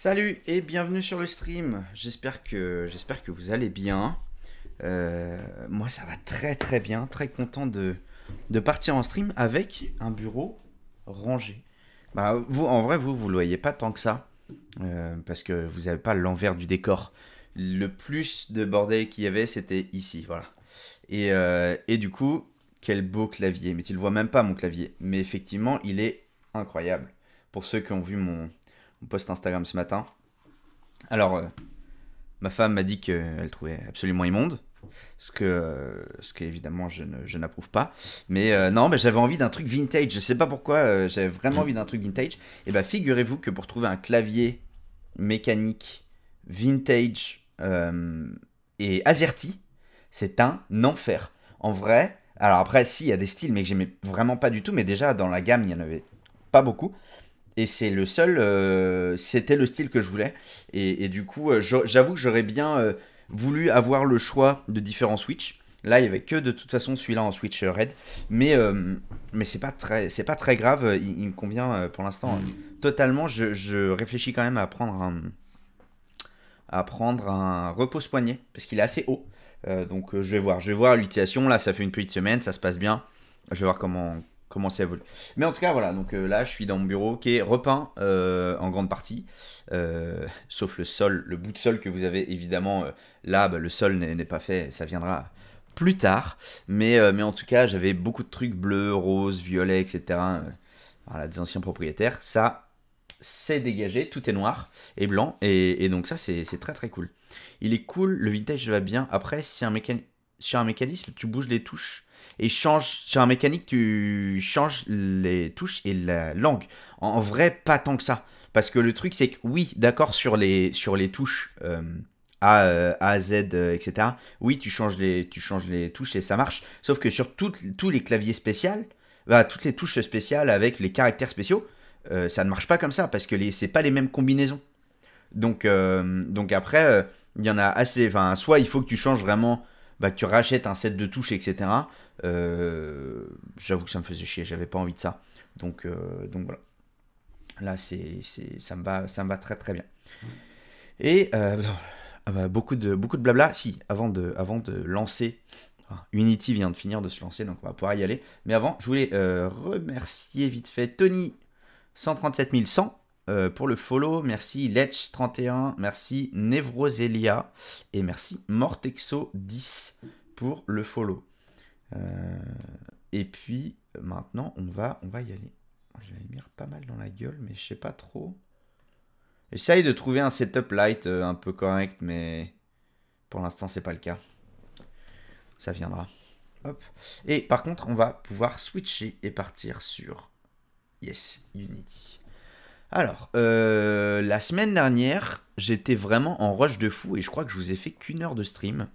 Salut et bienvenue sur le stream. J'espère que, j'espère que vous allez bien. Euh, moi, ça va très très bien. Très content de, de partir en stream avec un bureau rangé. Bah, vous, en vrai, vous, vous le voyez pas tant que ça. Euh, parce que vous n'avez pas l'envers du décor. Le plus de bordel qu'il y avait, c'était ici. Voilà. Et, euh, et du coup, quel beau clavier. Mais tu le vois même pas, mon clavier. Mais effectivement, il est incroyable. Pour ceux qui ont vu mon, mon post Instagram ce matin. Alors, euh, ma femme m'a dit qu'elle trouvait absolument immonde. Ce que, euh, ce que évidemment je, n'approuve pas. Mais euh, non, mais j'avais envie d'un truc vintage. Je sais pas pourquoi, j'avais vraiment envie d'un truc vintage. Et eh bah ben, figurez-vous que pour trouver un clavier mécanique vintage et azerty, c'est un enfer. En vrai, alors après, si, il y a des styles, mais que j'aimais vraiment pas du tout. Mais déjà, dans la gamme, il y en avait pas beaucoup. Et c'est le seul, euh, c'était le style que je voulais. Et, du coup, euh, j'avoue que j'aurais bien euh, voulu avoir le choix de différents Switch. Là, il n'y avait que de toute façon celui-là en Switch Red. Mais, mais c'est pas, très, pas très grave, il, me convient pour l'instant hein. totalement. Je, réfléchis quand même à prendre un, à prendre un repose-poignet, parce qu'il est assez haut. donc je vais voir, je vais voir l'utilisation. Là, ça fait une petite semaine, ça se passe bien. Je vais voir comment, comment Mais en tout cas, voilà, donc euh, là, je suis dans mon bureau qui est repeint euh, en grande partie, euh, sauf le sol, le bout de sol que vous avez évidemment là, bah, le sol n'est pas fait, ça viendra plus tard. Mais, mais en tout cas, j'avais beaucoup de trucs bleus, roses, violets, etc. voilà, des anciens propriétaires. Ça, c'est dégagé, tout est noir et blanc. Et, donc ça, c'est très très cool. Il est cool, le vintage va bien. Après, si un mécan... si un mécanisme, tu bouges les touches et change sur un mécanique tu changes les touches et la langue. En vrai, pas tant que ça, parce que le truc c'est que oui, d'accord sur les sur les touches. Euh, euh, a, Z, euh, etc. Oui, tu changes, les, tu changes les touches et ça marche. Sauf que sur tous les claviers spéciaux, bah, toutes les touches spéciales avec les caractères spéciaux, ça ne marche pas comme ça parce que c'est pas les mêmes combinaisons. Donc, donc après, il y en a assez. Enfin, soit il faut que tu changes vraiment, bah, que tu rachètes un set de touches, etc. Euh, j'avoue que ça me faisait chier, j'avais pas envie de ça. Donc, euh, donc voilà. Là, c'est, ça, me va, ça me va très très bien. Et euh, ah bah, beaucoup, de, beaucoup de blabla. Si, avant de, avant de lancer, ah, Unity vient de finir de se lancer, donc on va pouvoir y aller. Mais avant, je voulais remercier vite fait Tony 137100 pour le follow. Merci Lech31, merci Nevroselia et merci Mortexo10 pour le follow. Euh, et puis maintenant, on va, on va y aller. Je vais mettre pas mal dans la gueule, mais je sais pas trop. Essaye de trouver un setup light euh, un peu correct, mais pour l'instant, c'est pas le cas. Ça viendra. Hop. Et par contre, on va pouvoir switcher et partir sur Yes Unity. Alors, euh, la semaine dernière, j'étais vraiment en rush de fou et je crois que je vous ai fait qu'une heure de stream.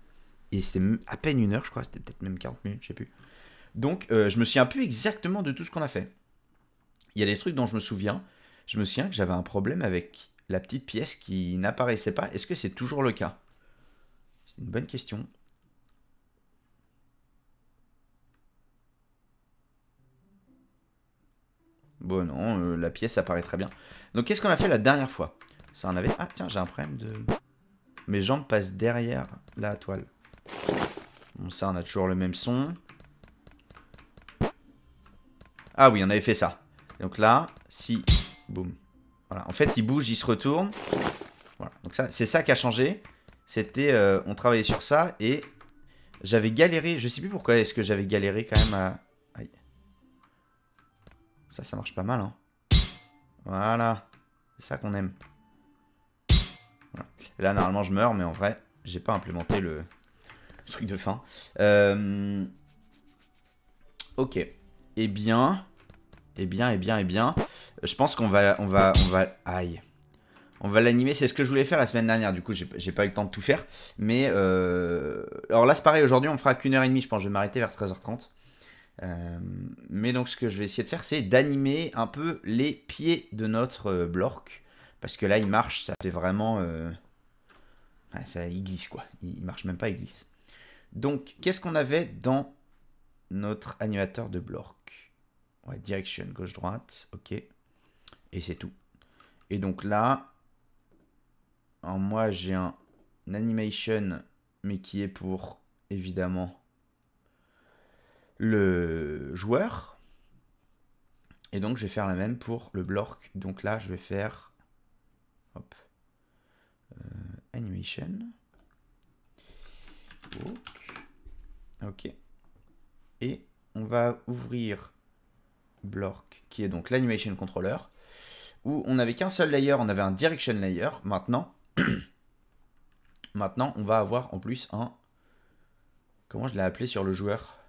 Et c'était à peine une heure, je crois, c'était peut-être même 40 minutes, je sais plus. Donc, euh, je me souviens plus exactement de tout ce qu'on a fait. Il y a des trucs dont je me souviens. Je me souviens que j'avais un problème avec la petite pièce qui n'apparaissait pas. Est-ce que c'est toujours le cas C'est une bonne question. Bon, non, euh, la pièce apparaît très bien. Donc, qu'est-ce qu'on a fait la dernière fois Ça en avait... Ah, tiens, j'ai un problème de... Mes jambes passent derrière la toile. Bon, ça, on a toujours le même son. Ah oui, on avait fait ça. Donc là, si... Boum. Voilà. En fait, il bouge, il se retourne. Voilà. Donc ça, c'est ça qui a changé. C'était... Euh, on travaillait sur ça et... J'avais galéré... Je sais plus pourquoi est-ce que j'avais galéré quand même à... Aïe. Ça, ça marche pas mal, hein. Voilà. C'est ça qu'on aime. Là, normalement, je meurs, mais en vrai, j'ai pas implémenté le truc de fin. Euh, ok. Eh bien, eh bien, eh bien, eh bien, je pense qu'on va, on va, on va, aïe. On va l'animer, c'est ce que je voulais faire la semaine dernière, du coup j'ai pas eu le temps de tout faire. Mais, euh, alors là c'est pareil, aujourd'hui on fera qu'une heure et demie, je pense, je vais m'arrêter vers 13h30. Euh, mais donc ce que je vais essayer de faire, c'est d'animer un peu les pieds de notre blork. Parce que là il marche, ça fait vraiment... ça, il glisse quoi, il marche même pas, il glisse. Donc, qu'est-ce qu'on avait dans notre animateur de bloc ouais, Direction gauche-droite, ok. Et c'est tout. Et donc là, moi, j'ai un, animation, mais qui est pour, évidemment, le joueur. Et donc, je vais faire la même pour le bloc. Donc là, je vais faire... Hop. Euh, animation. OK. Ok. Et on va ouvrir Block, qui est donc l'animation controller, où on n'avait qu'un seul layer, on avait un direction layer. Maintenant, maintenant, on va avoir en plus un... Comment je l'ai appelé sur le joueur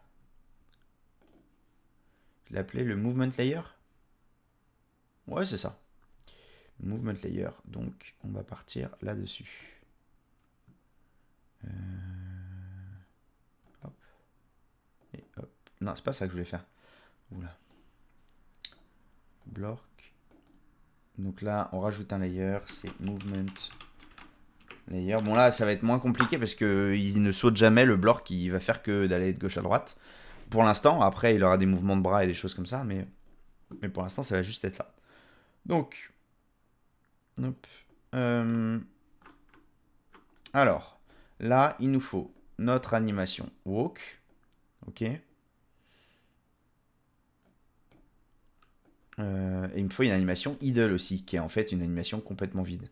Je l'ai appelé le movement layer Ouais, c'est ça. movement layer. Donc, on va partir là-dessus. Euh... Non, c'est pas ça que je voulais faire. Oula. Block. Donc là, on rajoute un layer, c'est movement layer. Bon là, ça va être moins compliqué parce que ne saute jamais le bloc, il va faire que d'aller de gauche à droite. Pour l'instant, après, il aura des mouvements de bras et des choses comme ça, mais, mais pour l'instant, ça va juste être ça. Donc, Nope. Euh, alors, là, il nous faut notre animation walk. Ok. Euh, et il me faut une animation idle aussi, qui est en fait une animation complètement vide.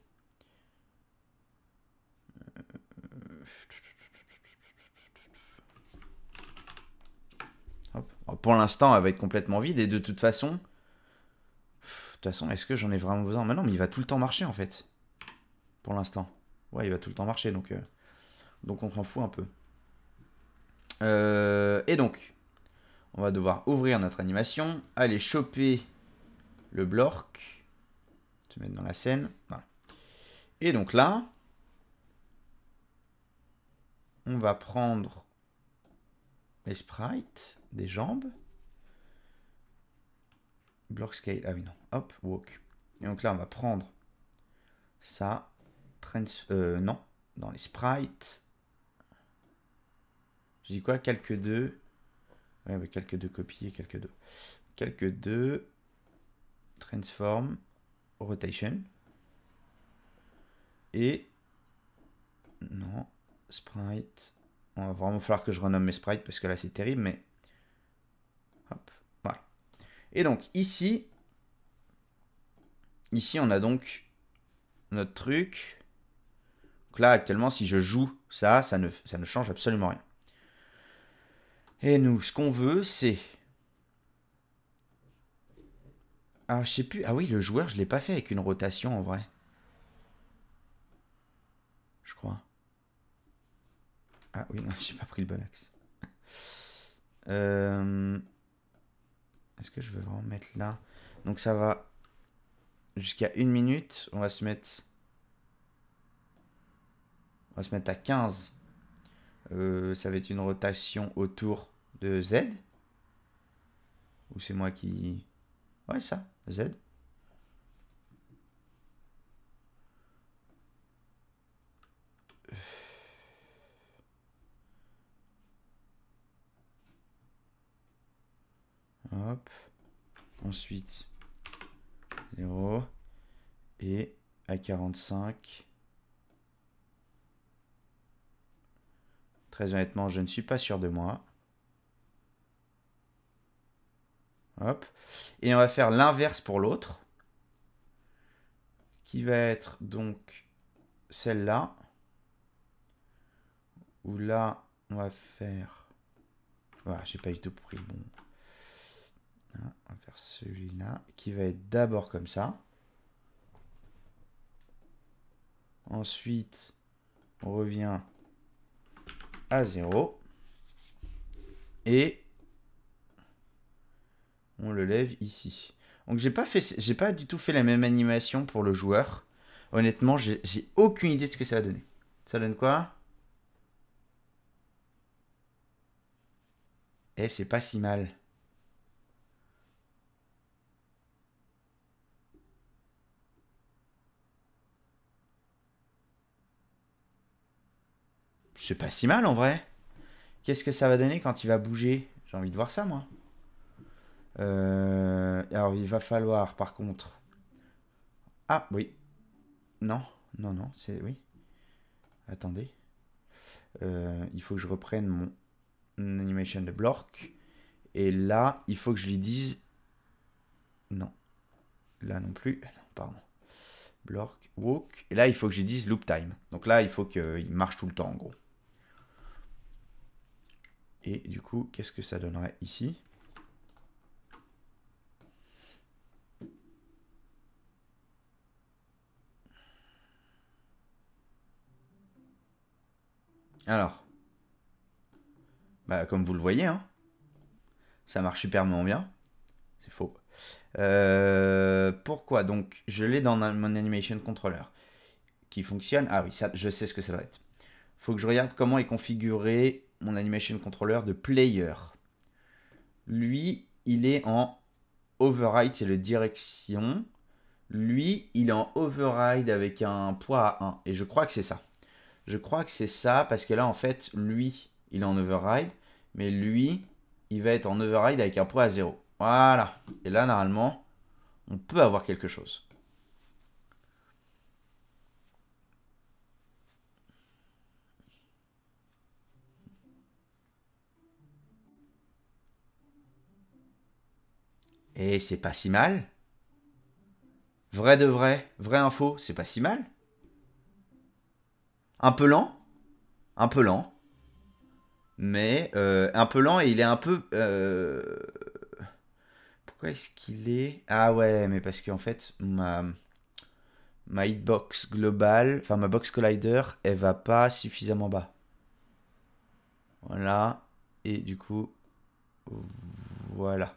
pour l'instant, elle va être complètement vide, et de toute façon... De toute façon, est-ce que j'en ai vraiment besoin Mais non, mais il va tout le temps marcher, en fait. Pour l'instant. Ouais, il va tout le temps marcher, donc... Euh, donc on s'en fout un peu. Euh, et donc, on va devoir ouvrir notre animation, aller choper le bloc, se mettre dans la scène, Et donc là, on va prendre les sprites des jambes, block scale, ah oui non, hop, walk. Et donc là, on va prendre ça, trans, euh, non, dans les sprites, j'ai dit quoi Quelques deux. Ouais, quelques deux copies quelques deux. Quelques deux transform, rotation. Et... Non, sprite. On va vraiment falloir que je renomme mes sprites parce que là c'est terrible, mais... Hop, voilà. Et donc ici... Ici on a donc notre truc. Donc là actuellement si je joue ça, ça ne, ça ne change absolument rien. Et nous, ce qu'on veut, c'est ah, je sais plus. Ah oui, le joueur, je l'ai pas fait avec une rotation en vrai. Je crois. Ah oui, non, j'ai pas pris le bon axe. Euh, est-ce que je veux vraiment mettre là Donc ça va jusqu'à une minute. On va se mettre. On va se mettre à 15. Euh, ça va être une rotation autour de Z. Ou c'est moi qui. Ouais, ça. Z. Hop. Ensuite, 0. Et à 45. Très honnêtement, je ne suis pas sûr de moi. Et on va faire l'inverse pour l'autre, qui va être donc celle-là, où là, on va faire... Voilà, ah, j'ai pas du tout pris le bon... Hein, on va faire celui-là, qui va être d'abord comme ça. Ensuite, on revient à zéro Et on le lève ici. Donc j'ai pas fait, j'ai pas du tout fait la même animation pour le joueur. Honnêtement, j'ai aucune idée de ce que ça va donner. Ça donne quoi Eh, c'est pas si mal. C'est pas si mal en vrai. Qu'est-ce que ça va donner quand il va bouger J'ai envie de voir ça moi. Euh, alors, il va falloir, par contre... Ah, oui. Non, non, non, c'est... Oui. Attendez. Euh, il faut que je reprenne mon animation de bloc. Et là, il faut que je lui dise... Non. Là non plus. Ah non, pardon. Block, walk. Et là, il faut que je lui dise loop time. Donc là, il faut qu'il marche tout le temps, en gros. Et du coup, qu'est-ce que ça donnerait ici Alors. Bah, comme vous le voyez, hein. ça marche superment bien. C'est faux. Euh, pourquoi Donc, je l'ai dans mon animation controller qui fonctionne. Ah oui, ça, je sais ce que ça doit être. Faut que je regarde comment est configuré mon animation controller de player. Lui, il est en override, c'est le direction. Lui, il est en override avec un poids à 1. Et je crois que c'est ça. Je crois que c'est ça, parce que là, en fait, lui, il est en override, mais lui, il va être en override avec un poids à zéro. Voilà. Et là, normalement, on peut avoir quelque chose. Et c'est pas si mal. Vrai de vrai, vraie info, c'est pas si mal. Un peu lent. Un peu lent. Mais euh, un peu lent et il est un peu... Euh, pourquoi est-ce qu'il est... Ah ouais, mais parce qu'en fait, ma... Ma hitbox globale, enfin ma box collider, elle va pas suffisamment bas. Voilà. Et du coup, voilà.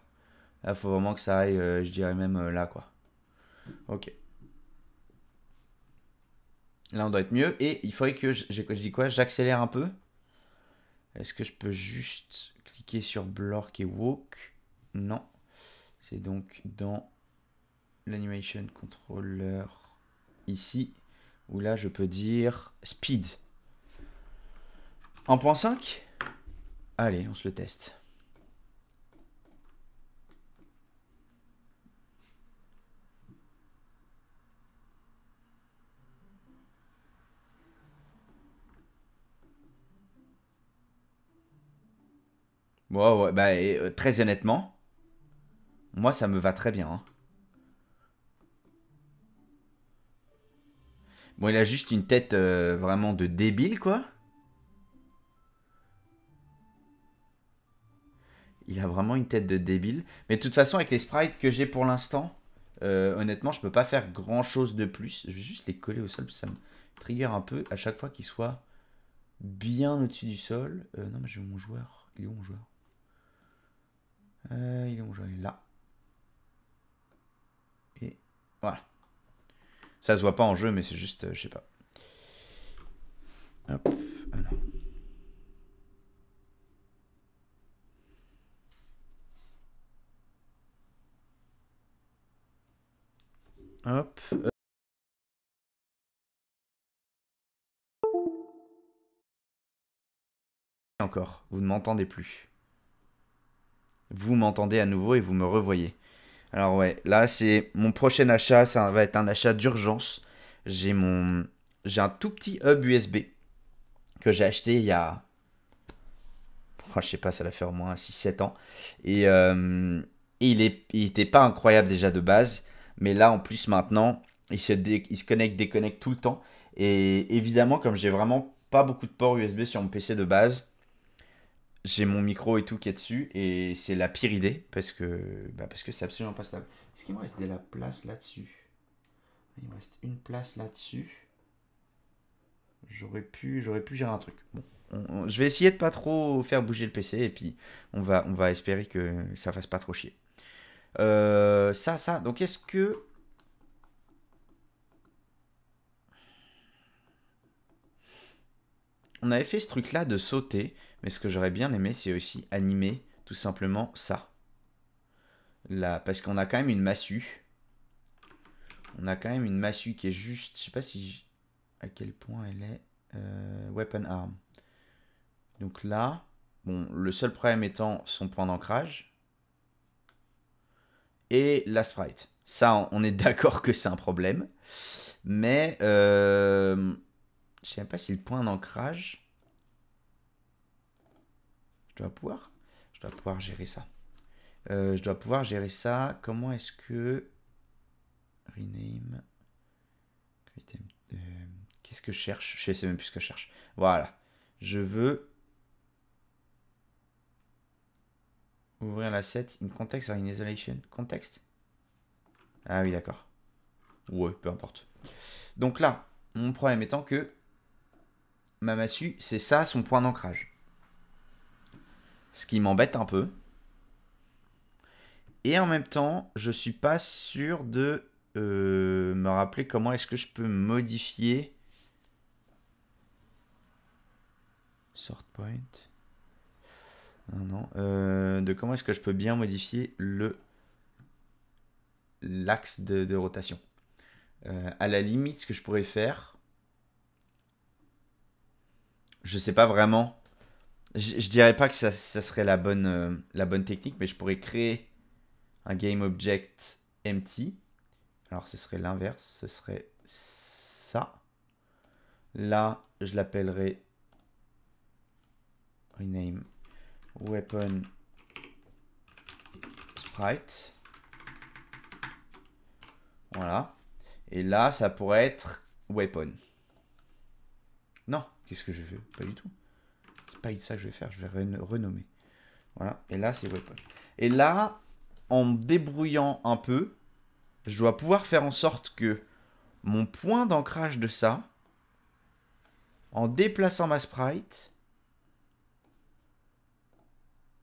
Là, faut vraiment que ça aille, euh, je dirais même là, quoi. Ok. Là, on doit être mieux. Et il faudrait que, je, dis quoi, j'accélère un peu. Est-ce que je peux juste cliquer sur Blork et Walk Non. C'est donc dans l'Animation Controller ici, où là, je peux dire Speed. 1.5 Allez, on se le teste. Bon, ouais, bah, euh, très honnêtement, moi, ça me va très bien. Hein. Bon, il a juste une tête euh, vraiment de débile, quoi. Il a vraiment une tête de débile. Mais de toute façon, avec les sprites que j'ai pour l'instant, euh, honnêtement, je peux pas faire grand chose de plus. Je vais juste les coller au sol, ça me trigger un peu à chaque fois qu'ils soit bien au-dessus du sol. non, mais j'ai mon joueur. Il est où mon joueur euh, il est où j'en là. Et voilà. Ça se voit pas en jeu, mais c'est juste, euh, je sais pas. Hop, Hop. Euh. Encore, vous ne m'entendez plus vous m'entendez à nouveau et vous me revoyez. Alors ouais, là c'est mon prochain achat, ça va être un achat d'urgence. J'ai mon j'ai un tout petit hub USB que j'ai acheté il y a je sais pas, ça va faire au moins 6 7 ans et euh, il est était pas incroyable déjà de base, mais là en plus maintenant, il se il se connecte déconnecte tout le temps et évidemment comme j'ai vraiment pas beaucoup de ports USB sur mon PC de base, j'ai mon micro et tout qui est dessus et c'est la pire idée parce que bah, parce que c'est absolument pas stable. Est-ce qu'il me reste de la place là-dessus Il me reste une place là-dessus. J'aurais pu j'aurais pu gérer un truc. Bon, je vais essayer de pas trop faire bouger le PC et puis on va on va espérer que ça fasse pas trop chier. Euh, ça ça donc est-ce que on avait fait ce truc là de sauter mais ce que j'aurais bien aimé, c'est aussi animer tout simplement ça. Là, parce qu'on a quand même une massue. On a quand même une massue qui est juste... Je sais pas si... À quel point elle est... Euh, weapon arm. Donc là... Bon, le seul problème étant son point d'ancrage. Et la sprite. Ça, on est d'accord que c'est un problème. Mais... Je euh, je sais même pas si le point d'ancrage... Je dois pouvoir, je dois pouvoir gérer ça. Euh, je dois pouvoir gérer ça. Comment est-ce que rename euh, Qu'est-ce que je cherche Je sais même plus ce que je cherche. Voilà. Je veux ouvrir l'asset in context or in isolation. Context Ah oui, d'accord. Ouais, peu importe. Donc là, mon problème étant que ma massue, c'est ça son point d'ancrage ce qui m'embête un peu. Et en même temps, je suis pas sûr de euh, me rappeler comment est-ce que je peux modifier sort point. Non, non. Euh, de comment est-ce que je peux bien modifier le l'axe de, rotation. Euh, à la limite, ce que je pourrais faire, je sais pas vraiment je, ne dirais pas que ça, serait la bonne, euh, la bonne technique, mais je pourrais créer un game object empty. Alors ce serait l'inverse, ce serait ça. Là, je l'appellerai rename weapon sprite. Voilà. Et là, ça pourrait être weapon. Non, qu'est-ce que je veux Pas du tout ça que je vais faire, je vais renommer. Voilà, et là c'est weapon. Et là, en me débrouillant un peu, je dois pouvoir faire en sorte que mon point d'ancrage de ça, en déplaçant ma sprite,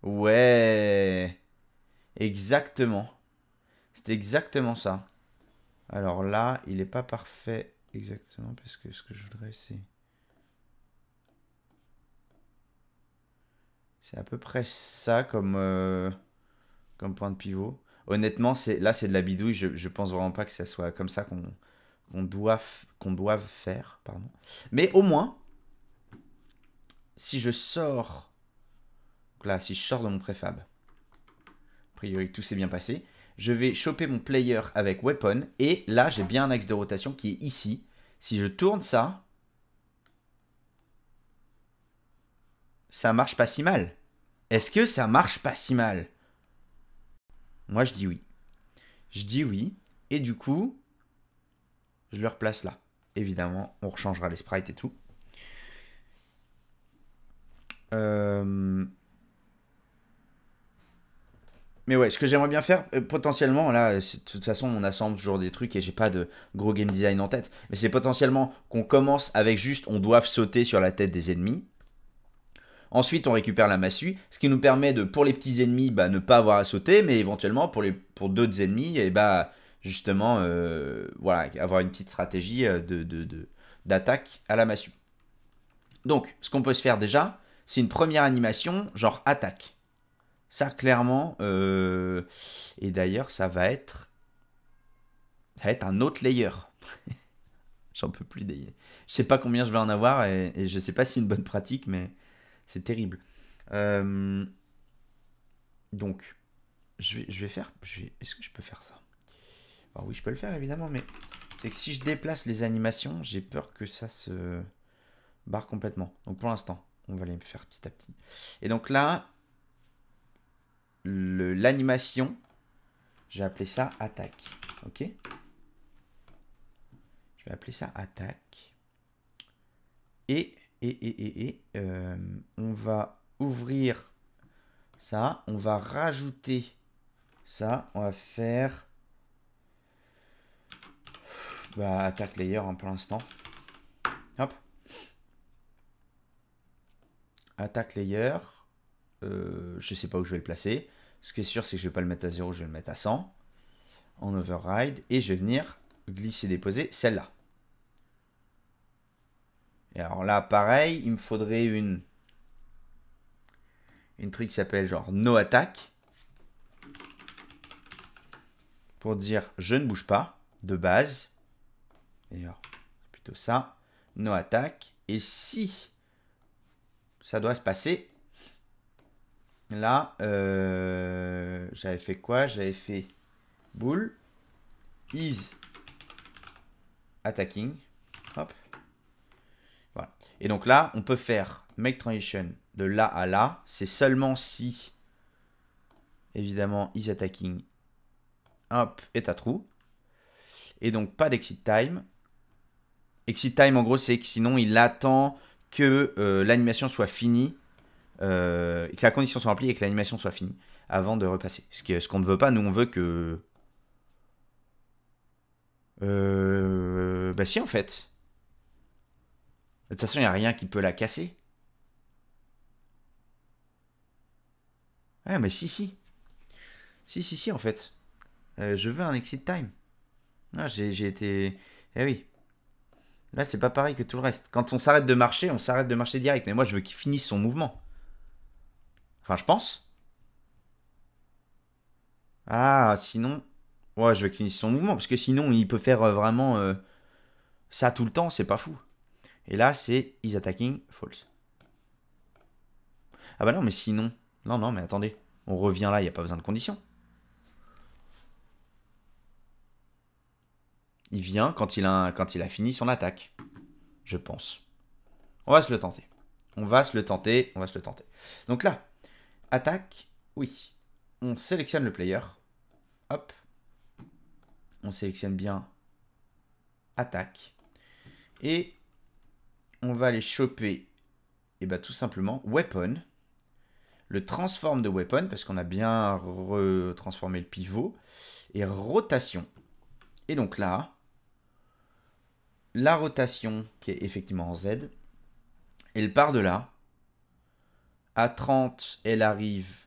ouais, exactement, c'est exactement ça. Alors là, il est pas parfait exactement parce que ce que je voudrais c'est... C'est à peu près ça comme, euh, comme point de pivot. Honnêtement, là, c'est de la bidouille. Je, ne pense vraiment pas que ça soit comme ça qu'on doit, faire. Pardon. Mais au moins, si je sors... là, si je sors de mon préfab, a priori, tout s'est bien passé. Je vais choper mon player avec weapon. Et là, j'ai bien un axe de rotation qui est ici. Si je tourne ça, ça marche pas si mal Est-ce que ça marche pas si mal Moi, je dis oui. Je dis oui, et du coup, je le replace là. Évidemment, on rechangera les sprites et tout. Euh, mais ouais, ce que j'aimerais bien faire, euh, potentiellement, là, euh, de toute façon, on assemble toujours des trucs et j'ai pas de gros game design en tête. Mais c'est potentiellement qu'on commence avec juste, on doit sauter sur la tête des ennemis. Ensuite, on récupère la massue, ce qui nous permet de, pour les petits ennemis, bah, ne pas avoir à sauter, mais éventuellement pour, pour d'autres ennemis, et eh bah, justement, euh, voilà, avoir une petite stratégie euh, de, d'attaque à la massue. Donc, ce qu'on peut se faire déjà, c'est une première animation, genre attaque. Ça, clairement, euh, et d'ailleurs, ça va être, un autre layer. J'en peux plus Je Je sais pas combien je vais en avoir et, et je sais pas si c'est une bonne pratique, mais c'est terrible. Euh, donc, je vais, je vais faire. Est-ce que je peux faire ça oui, je peux le faire évidemment, mais c'est que si je déplace les animations, j'ai peur que ça se barre complètement. Donc, pour l'instant, on va les faire petit à petit. Et donc là, l'animation, je vais appeler ça attaque. Ok Je vais appeler ça attaque. Et et, et, et, euh, on va ouvrir ça, on va rajouter ça, on va faire bah, attaque layer un hein, pour l'instant. Hop. Attaque layer. Euh, je ne sais pas où je vais le placer. Ce qui est sûr, c'est que je vais pas le mettre à 0, je vais le mettre à 100. En override. Et je vais venir glisser, déposer celle-là. Et alors là, pareil, il me faudrait une. Une truc qui s'appelle genre no attack. Pour dire je ne bouge pas de base. D'ailleurs, plutôt ça. No attack. Et si ça doit se passer. Là, euh, j'avais fait quoi J'avais fait boule is attacking. Hop. Et donc là, on peut faire make transition de là à là. C'est seulement si, évidemment, is attacking, hop, est à trou. Et donc, pas d'exit time. Exit time, en gros, c'est que sinon, il attend que euh, l'animation soit finie, euh, que la condition soit remplie et que l'animation soit finie avant de repasser. Ce qu'on ce ne veut pas, nous, on veut que... Euh, bah si, en fait. De toute façon, il n'y a rien qui peut la casser. Ah, mais si, si. Si, si, si, en fait. Euh, je veux un exit time. Ah, j'ai été. Eh oui. Là, c'est pas pareil que tout le reste. Quand on s'arrête de marcher, on s'arrête de marcher direct. Mais moi, je veux qu'il finisse son mouvement. Enfin, je pense. Ah, sinon. Ouais, je veux qu'il finisse son mouvement. Parce que sinon, il peut faire euh, vraiment euh, ça tout le temps. C'est pas fou. Et là, c'est is attacking false. Ah bah non, mais sinon. Non, non, mais attendez. On revient là, il n'y a pas besoin de conditions. Il vient quand il, a, quand il a fini son attaque. Je pense. On va se le tenter. On va se le tenter. On va se le tenter. Donc là, attaque, oui. On sélectionne le player. Hop. On sélectionne bien attaque. Et on va aller choper, et eh bah ben, tout simplement, weapon, le transform de weapon, parce qu'on a bien retransformé le pivot, et rotation. Et donc là, la rotation qui est effectivement en Z, elle part de là. À 30, elle arrive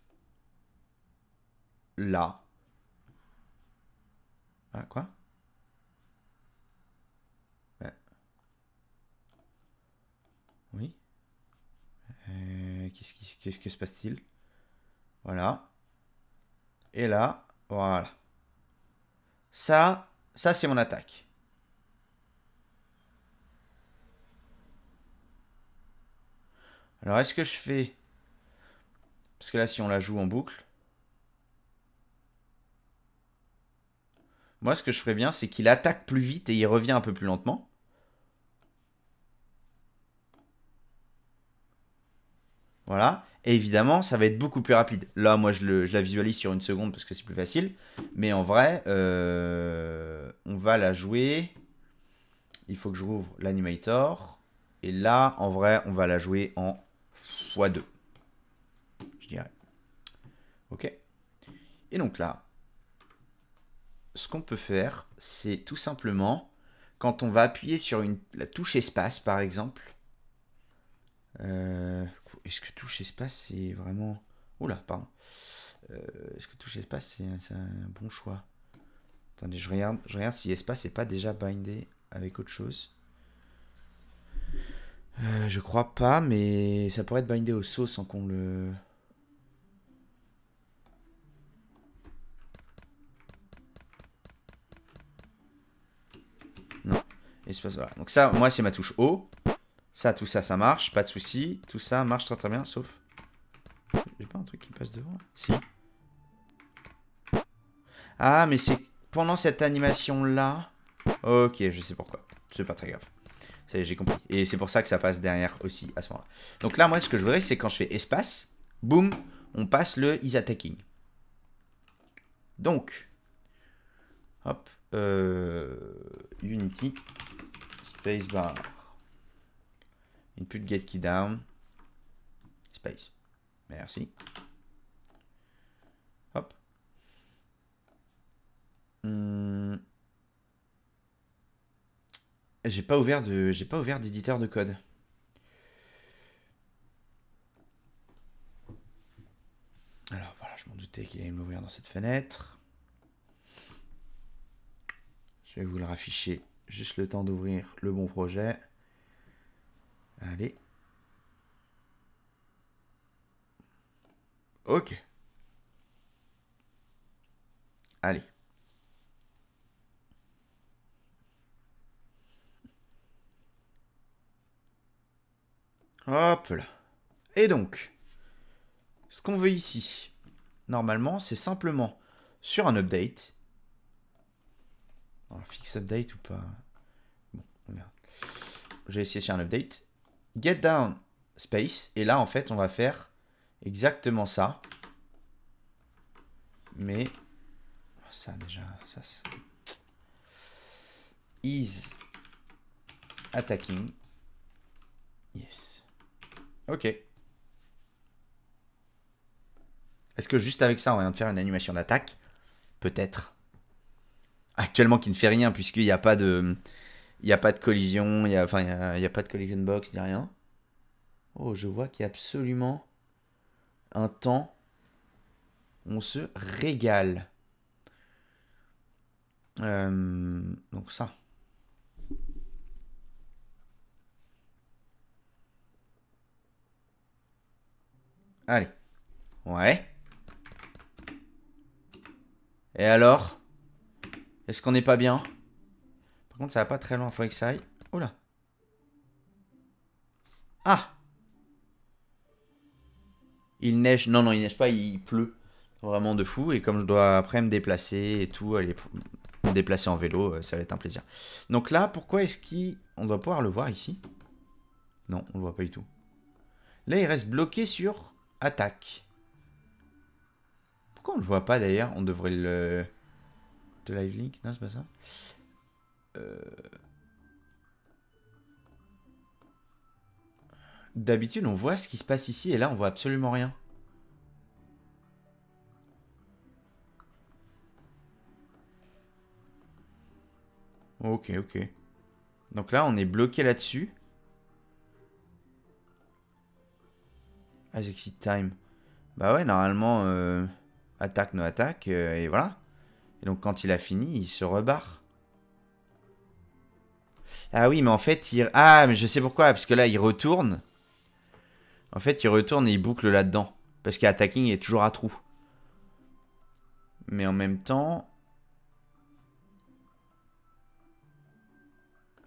là. Ah, quoi Euh, qu'est-ce qui que se passe-t-il Voilà. Et là, voilà. Ça, ça c'est mon attaque. Alors est-ce que je fais... Parce que là si on la joue en boucle... Moi ce que je ferais bien c'est qu'il attaque plus vite et il revient un peu plus lentement. Voilà. Et évidemment, ça va être beaucoup plus rapide. Là, moi, je, la visualise sur une seconde parce que c'est plus facile. Mais en vrai, euh, on va la jouer. Il faut que je rouvre l'animator. Et là, en vrai, on va la jouer en x2. Je dirais. OK. Et donc là, ce qu'on peut faire, c'est tout simplement, quand on va appuyer sur une, la touche espace, par exemple, euh, est-ce que touche espace c'est vraiment. Oula, pardon. Euh, est-ce que touche espace c'est un, bon choix Attendez, je regarde, je regarde si espace n'est pas déjà bindé avec autre chose. Euh, je crois pas, mais ça pourrait être bindé au saut sans qu'on le. Non. Espace, voilà. Donc ça, moi, c'est ma touche haut. Ça, tout ça, ça marche, pas de souci. Tout ça marche très très bien, sauf... J'ai pas un truc qui passe devant Si. Ah, mais c'est pendant cette animation-là... Ok, je sais pourquoi. C'est pas très grave. Ça j'ai compris. Et c'est pour ça que ça passe derrière aussi, à ce moment-là. Donc là, moi, ce que je voudrais, c'est quand je fais espace, boum, on passe le is attacking. Donc, hop, euh, Unity, spacebar, une Input gate key down. Space. Merci. Hop. Hmm. J'ai pas ouvert de. J'ai pas ouvert d'éditeur de code. Alors voilà, je m'en doutais qu'il allait m'ouvrir dans cette fenêtre. Je vais vous le rafficher juste le temps d'ouvrir le bon projet. Allez. Ok. Allez. Hop là. Et donc, ce qu'on veut ici, normalement, c'est simplement sur un update. Alors, fixe update ou pas Bon, merde. J'ai essayé sur un update get down space. Et là, en fait, on va faire exactement ça. Mais oh, ça déjà, ça is attacking. Yes. Ok. Est-ce que juste avec ça, on vient de faire une animation d'attaque Peut-être. Actuellement, qui ne fait rien puisqu'il n'y a pas de, il n'y a pas de collision, il n'y a, enfin, a, pas de collision box, il a rien. Oh, je vois qu'il y a absolument un temps. On se régale. Euh, donc ça. Allez. Ouais. Et alors Est-ce qu'on n'est pas bien par contre, ça va pas très loin, Faut que ça aille. Oh là Ah Il neige. Non, non, il neige pas, il pleut. Vraiment de fou. Et comme je dois après me déplacer et tout, aller me déplacer en vélo, euh, ça va être un plaisir. Donc là, pourquoi est-ce On doit pouvoir le voir ici Non, on le voit pas du tout. Là, il reste bloqué sur attaque. Pourquoi on le voit pas d'ailleurs On devrait le... De live link Non, c'est pas ça. Euh, d'habitude, on voit ce qui se passe ici, et là, on voit absolument rien. Ok, ok. Donc là, on est bloqué là-dessus. Ah, exit time. Bah ouais, normalement, euh, attaque, no attaque, euh, et voilà. Et donc, quand il a fini, il se rebarre. Ah oui, mais en fait, il... Ah, mais je sais pourquoi, parce que là, il retourne. En fait, il retourne et il boucle là-dedans. Parce qu'attacking est toujours à trou. Mais en même temps...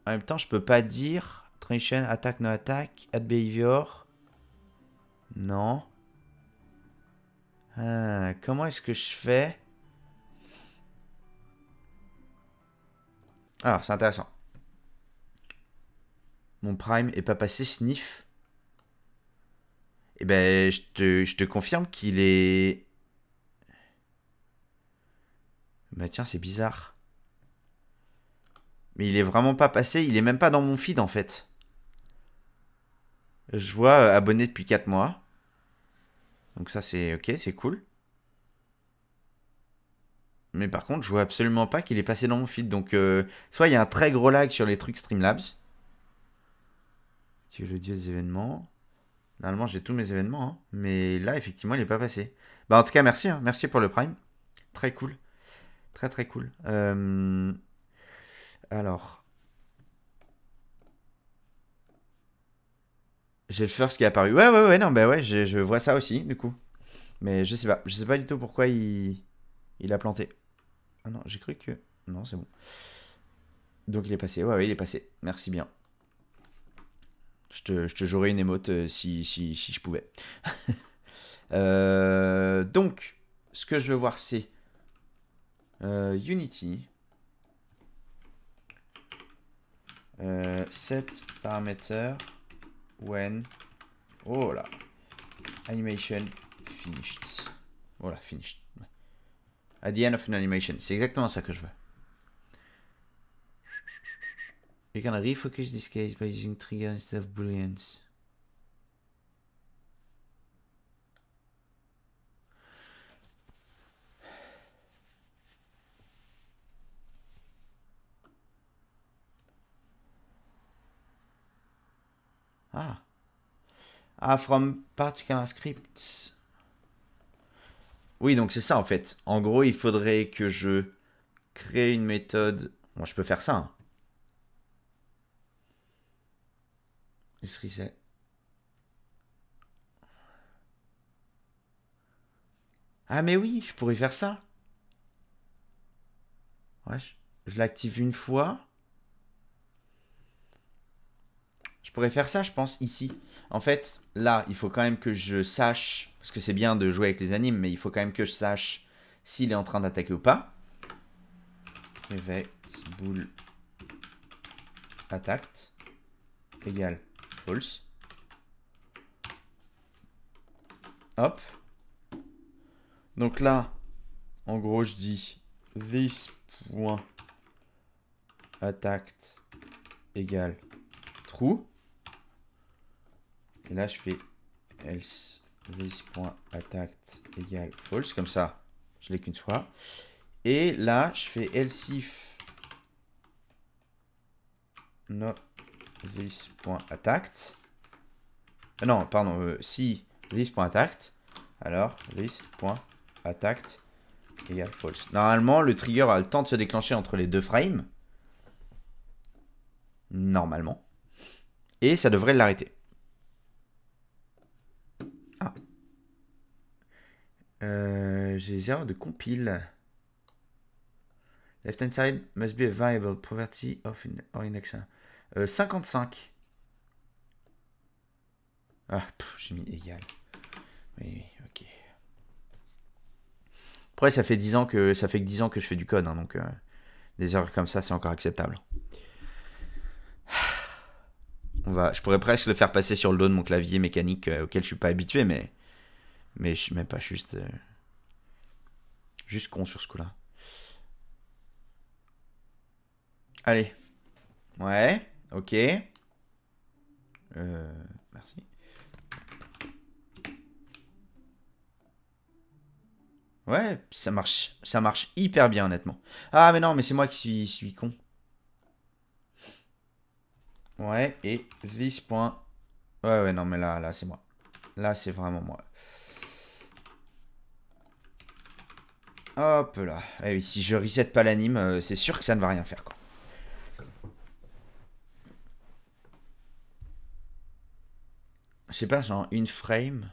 En même temps, je peux pas dire... Transition, attaque, no attack add behavior... Non. Ah, comment est-ce que je fais Alors, c'est intéressant mon prime est pas passé sniff, et eh ben, je te, confirme qu'il est... Bah tiens, c'est bizarre. Mais il est vraiment pas passé, il est même pas dans mon feed en fait. Je vois euh, abonné depuis 4 mois. Donc ça c'est ok, c'est cool. Mais par contre, je vois absolument pas qu'il est passé dans mon feed. Donc euh, soit il y a un très gros lag sur les trucs Streamlabs, tu le dieu des événements. Normalement, j'ai tous mes événements, hein. mais là, effectivement, il n'est pas passé. Bah, en tout cas, merci. Hein. merci pour le Prime. Très cool. Très, très cool. Euh, alors. J'ai le first qui est apparu. Ouais, ouais, ouais, non, bah ouais, je, vois ça aussi, du coup. Mais je sais pas. Je sais pas du tout pourquoi il, il a planté. Ah non, j'ai cru que. Non, c'est bon. Donc il est passé. Ouais, ouais, il est passé. Merci bien. Je te, je jouerai une émote euh, si, je pouvais. Euh, donc, ce que je veux voir, c'est euh, Unity. set parameter when oh là animation finished voilà oh finished at the end of an animation c'est exactement ça que je veux You can refocus this case by using trigger instead of booleans. Ah. Ah, from particular scripts. Oui, donc c'est ça en fait. En gros, il faudrait que je crée une méthode. Moi, je peux faire ça. Hein. Ah mais oui, je pourrais faire ça. je, l'active une fois. Je pourrais faire ça, je pense, ici. En fait, là, il faut quand même que je sache, parce que c'est bien de jouer avec les animes, mais il faut quand même que je sache s'il est en train d'attaquer ou pas. Event boule, attaque, égale Hop. Donc là, en gros, je dis this point attacked égale true. Et là, je fais else this point attacked égale false. Comme ça, je l'ai qu'une fois. Et là, je fais else if not this.attacked. Euh, non, pardon, euh, si this.attacked, alors this.attacked égale false. Normalement, le trigger a le temps de se déclencher entre les deux frames. Normalement. Et ça devrait l'arrêter. Ah. Euh, j'ai des de compile. Left hand side must be a viable property of in, or 55. Euh, ah, j'ai mis égal. Oui, oui, ok. Après, ça fait 10 ans que, ça fait que 10 ans que je fais du code, hein, donc euh, des erreurs comme ça, c'est encore acceptable. On va, je pourrais presque le faire passer sur le dos de mon clavier mécanique euh, auquel je suis pas habitué, mais, mais je suis même pas juste, juste con sur ce coup-là. Allez. Ouais. Ok. Euh, merci. Ouais, ça marche, ça marche hyper bien honnêtement. Ah mais non, mais c'est moi qui suis, con. Ouais, et vice point. Ouais, ouais, non, mais là, là, c'est moi. Là, c'est vraiment moi. Hop là. Eh si je reset pas l'anime, euh, c'est sûr que ça ne va rien faire, quoi. Je sais pas, genre une frame.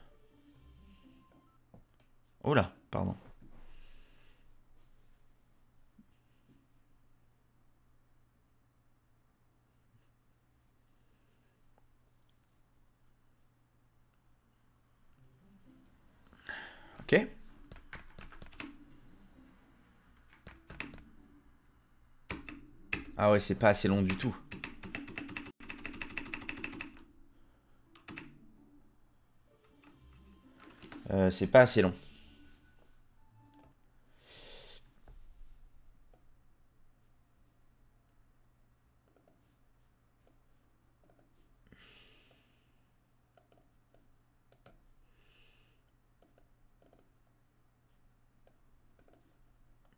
Oh là, pardon. Ok. Ah ouais, c'est pas assez long du tout. Euh, c'est pas assez long.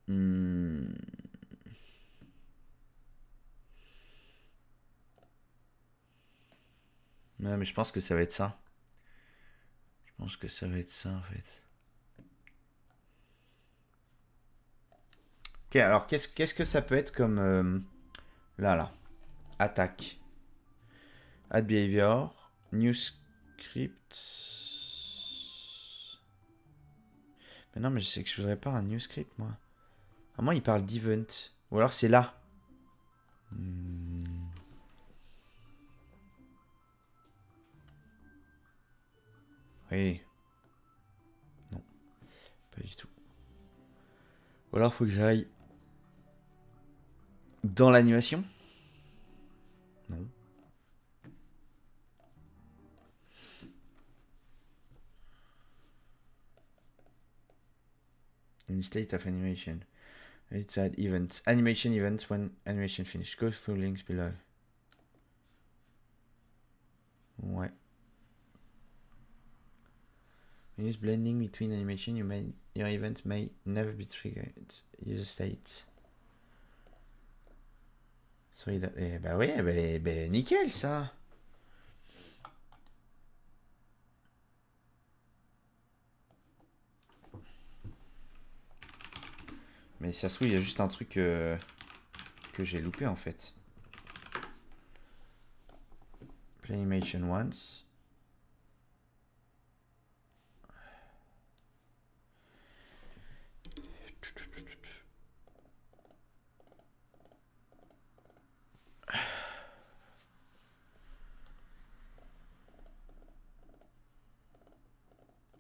Hmm. mais je pense que ça va être ça que ça va être ça en fait. Ok, alors qu'est-ce ce que ça peut être comme... Euh, là, là. Attaque. ad behavior. New script. Mais non, mais je sais que je voudrais pas un new script, moi. À ah, moi, il parle d'event. Ou alors c'est là. Hmm. Oui. Non. Pas du tout. Ou alors faut que j'aille dans l'animation Non. In state of animation. It's at events. Animation events when animation finished. Go through links below. Ouais use blending between animation, you may, your event may never be triggered. Use state. So, eh, bah oui, bah, nickel ça. Mais ça se trouve, il y a juste un truc euh, que j'ai loupé en fait. Play animation once.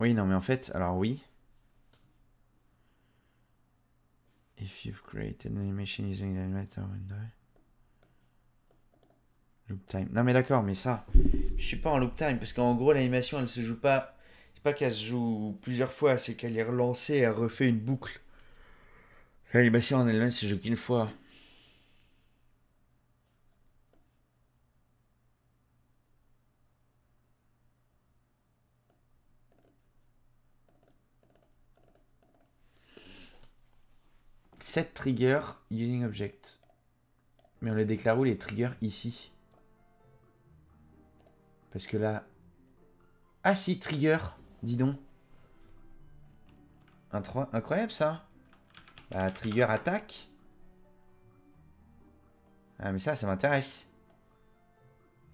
Oui, non, mais en fait, alors oui. If you've created an animation using the animator window. Loop time. Non, mais d'accord, mais ça, je suis pas en loop time parce qu'en gros, l'animation elle se joue pas. C'est pas qu'elle se joue plusieurs fois, c'est qu'elle est relancée et elle refait une boucle. L'animation en elle-même se joue qu'une fois. Set trigger using object. Mais on les déclare où les triggers ici Parce que là... Ah si, trigger, dis donc. Incroyable ça. Bah, trigger attaque. Ah mais ça, ça m'intéresse.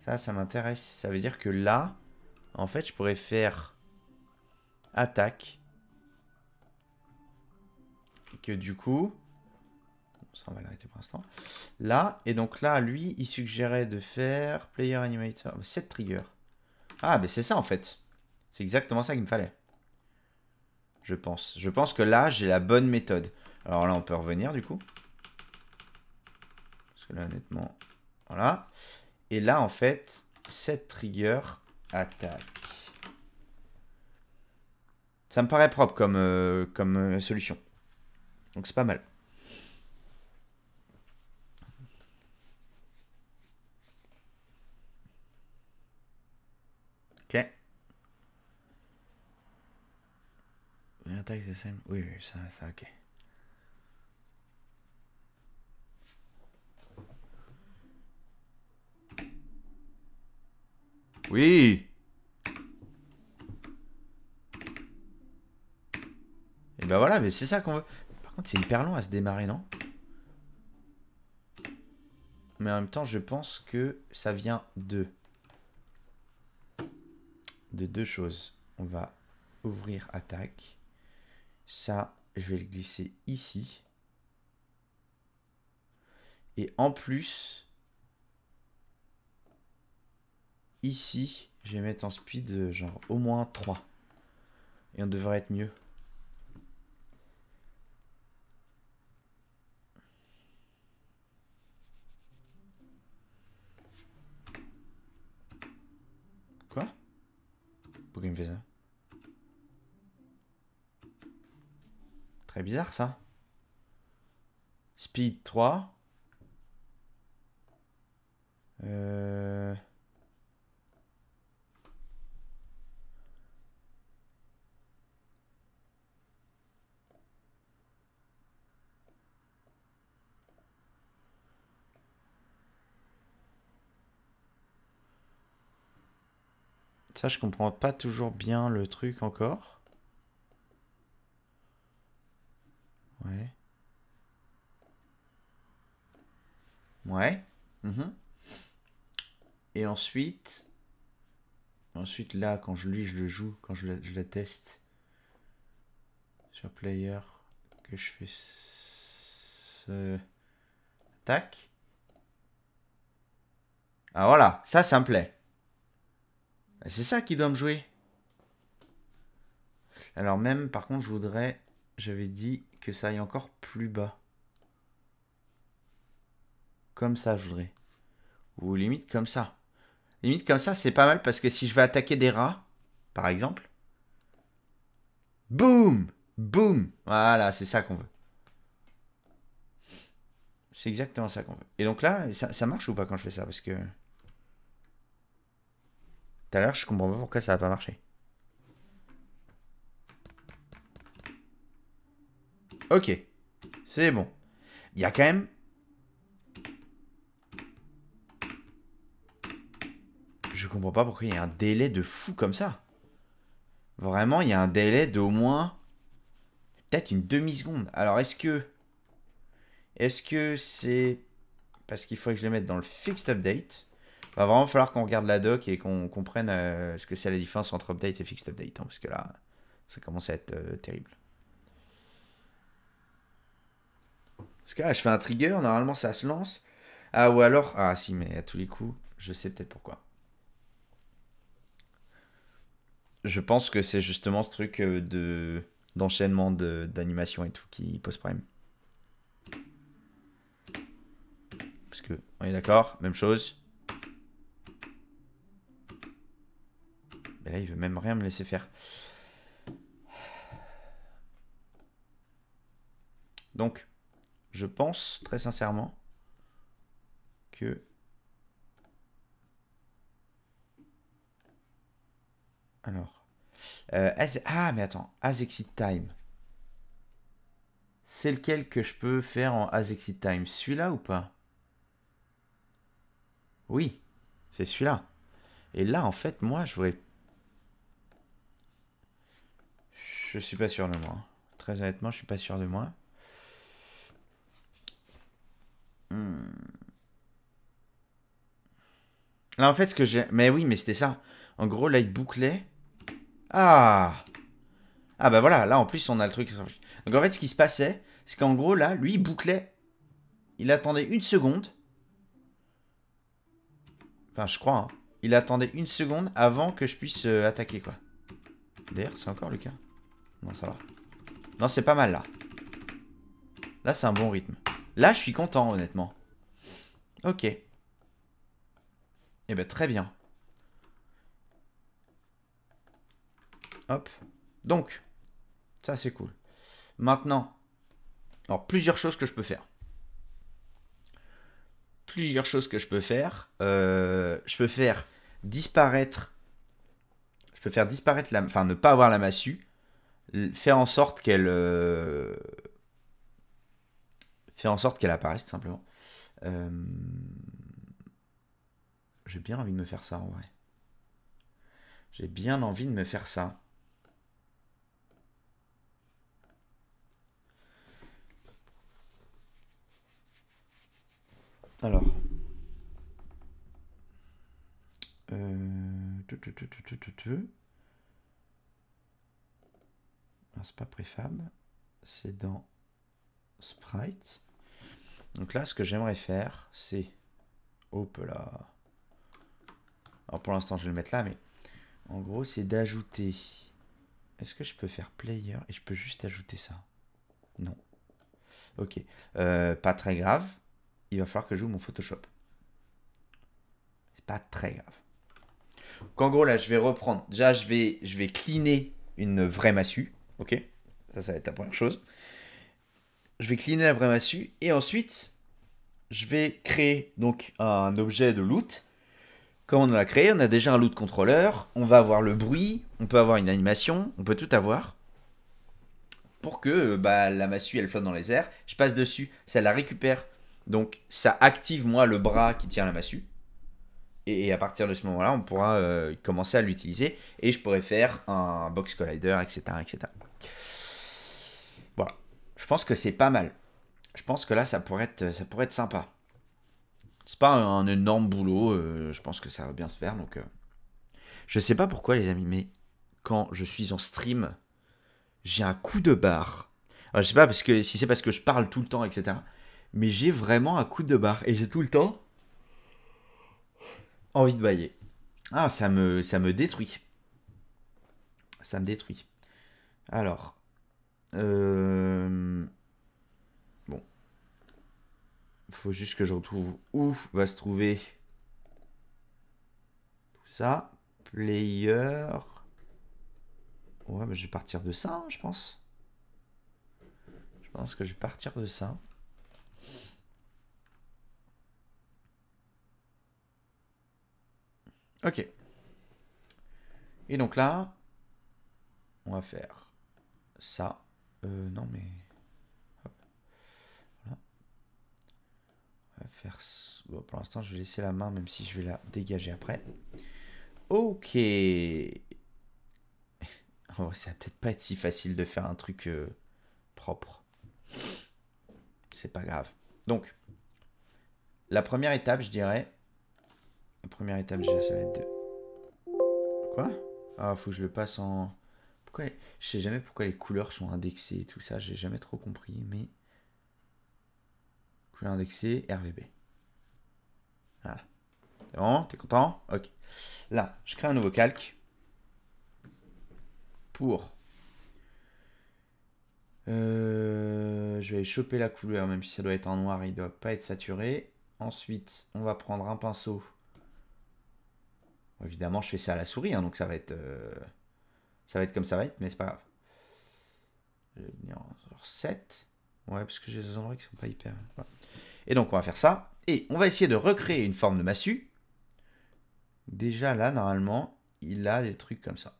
Ça, ça m'intéresse. Ça veut dire que là, en fait, je pourrais faire attaque. Et que du coup, ça on va l'arrêter pour l'instant. Là, et donc là, lui, il suggérait de faire Player Animator, 7 trigger. Ah, mais c'est ça en fait. C'est exactement ça qu'il me fallait. Je pense. Je pense que là, j'ai la bonne méthode. Alors là, on peut revenir du coup. Parce que là, honnêtement, voilà. Et là, en fait, cette trigger attaque. Ça me paraît propre comme, euh, comme euh, solution. Donc c'est pas mal. Oui, oui, ça, ça, ok. Oui Et eh ben voilà, mais c'est ça qu'on veut. Par contre, c'est hyper long à se démarrer, non Mais en même temps, je pense que ça vient de... De deux choses. On va ouvrir attaque. Ça, je vais le glisser ici. Et en plus, ici, je vais mettre en speed genre au moins 3. Et on devrait être mieux. Quoi Pourquoi il me fait ça Très bizarre ça. Speed 3. Euh. Ça, je comprends pas toujours bien le truc encore. Ouais. Ouais. Mhm. Et ensuite. Ensuite, là, quand je, lui, je le joue, quand je le, je le teste sur player, que je fais ce. Tac. Ah voilà, ça, ça me plaît. C'est ça qui doit me jouer. Alors, même, par contre, je voudrais. J'avais dit que ça aille encore plus bas. Comme ça, je voudrais. Ou limite comme ça. Limite comme ça, c'est pas mal parce que si je vais attaquer des rats, par exemple. Boum Boum Voilà, c'est ça qu'on veut. C'est exactement ça qu'on veut. Et donc là, ça, marche ou pas quand je fais ça Parce que... Tout à l'heure, je comprends pas pourquoi ça va pas marché. Ok, c'est bon. Il y a quand même... Je comprends pas pourquoi il y a un délai de fou comme ça. Vraiment, il y a un délai d'au moins... Peut-être une demi-seconde. Alors, est-ce que... Est-ce que c'est... Parce qu'il faudrait que je le mette dans le Fixed Update. Il va vraiment falloir qu'on regarde la doc et qu'on comprenne euh, ce que c'est la différence entre Update et Fixed Update. Hein, parce que là, ça commence à être euh, terrible. Parce que là, ah, je fais un trigger, normalement ça se lance. Ah, ou alors. Ah, si, mais à tous les coups, je sais peut-être pourquoi. Je pense que c'est justement ce truc euh, de d'enchaînement d'animation et tout qui pose problème. Parce que, on est d'accord, même chose. Mais là, il veut même rien me laisser faire. Donc, je pense très sincèrement que alors euh, ah mais attends as exit time c'est lequel que je peux faire en as exit time celui-là ou pas oui c'est celui-là et là en fait moi je voudrais je suis pas sûr de moi très honnêtement je suis pas sûr de moi Hmm. Là, en fait, ce que j'ai... Mais oui, mais c'était ça. En gros, là, il bouclait. Ah Ah bah voilà, là, en plus, on a le truc. Donc, en fait, ce qui se passait, c'est qu'en gros, là, lui, il bouclait. Il attendait une seconde. Enfin, je crois, hein. Il attendait une seconde avant que je puisse euh, attaquer, quoi. D'ailleurs, c'est encore le cas. Non, ça va. Non, c'est pas mal, là. Là, c'est un bon rythme. Là, je suis content, honnêtement. Ok. Eh ben, très bien. Hop. Donc, ça c'est cool. Maintenant, alors plusieurs choses que je peux faire. Plusieurs choses que je peux faire. Euh, je peux faire disparaître. Je peux faire disparaître la. Enfin, ne pas avoir la massue. Faire en sorte qu'elle. Euh, en sorte qu'elle apparaisse, simplement. Euh, j'ai bien envie de me faire ça, en vrai. J'ai bien envie de me faire ça. Alors. Euh... Ah, c'est pas préfab. C'est dans Sprite. Donc là, ce que j'aimerais faire, c'est... Hop là. Alors pour l'instant, je vais le mettre là, mais en gros, c'est d'ajouter... Est-ce que je peux faire player et je peux juste ajouter ça Non. Ok. Euh, pas très grave. Il va falloir que je joue mon Photoshop. C'est pas très grave. Donc en gros, là, je vais reprendre. Déjà, je vais, je vais cleaner une vraie massue. Ok Ça, ça va être la première chose je vais cleaner la vraie massue et ensuite je vais créer donc un objet de loot. Comme on l'a créé, on a déjà un loot controller, on va avoir le bruit, on peut avoir une animation, on peut tout avoir pour que bah, la massue elle flotte dans les airs. Je passe dessus, ça la récupère, donc ça active moi le bras qui tient la massue. Et, à partir de ce moment-là, on pourra euh, commencer à l'utiliser et je pourrais faire un box collider, etc., etc. Je pense que c'est pas mal. Je pense que là, ça pourrait être, ça pourrait être sympa. C'est pas un, énorme boulot. Euh, je pense que ça va bien se faire. Donc, euh, je sais pas pourquoi, les amis, mais quand je suis en stream, j'ai un coup de barre. je sais pas parce que si c'est parce que je parle tout le temps, etc. Mais j'ai vraiment un coup de barre et j'ai tout le temps envie de bailler. Ah, ça me, ça me détruit. Ça me détruit. Alors, euh, bon. Faut juste que je retrouve où va se trouver tout ça. Player. Ouais, mais je vais partir de ça, hein, je pense. Je pense que je vais partir de ça. Ok. Et donc là, on va faire ça. Euh, non, mais. Voilà. On va faire. pour l'instant, je vais laisser la main, même si je vais la dégager après. Ok. En vrai, ça va peut-être pas être si facile de faire un truc euh, propre. C'est pas grave. Donc, la première étape, je dirais. La première étape, déjà, ça va être de. Quoi Ah, faut que je le passe en. Je je sais jamais pourquoi les couleurs sont indexées et tout ça, j'ai jamais trop compris, mais Couleur indexée, RVB. Voilà. C'est bon, t'es content Ok. Là, je crée un nouveau calque pour. Euh, je vais choper la couleur, même si ça doit être en noir, il doit pas être saturé. Ensuite, on va prendre un pinceau. Évidemment, je fais ça à la souris, hein, donc ça va être. Euh, ça va être comme ça va être, mais c'est pas grave. Je vais venir en 7. Ouais, parce que j'ai des endroits qui sont pas hyper... Et donc, on va faire ça. Et on va essayer de recréer une forme de massue. Déjà, là, normalement, il a des trucs comme ça.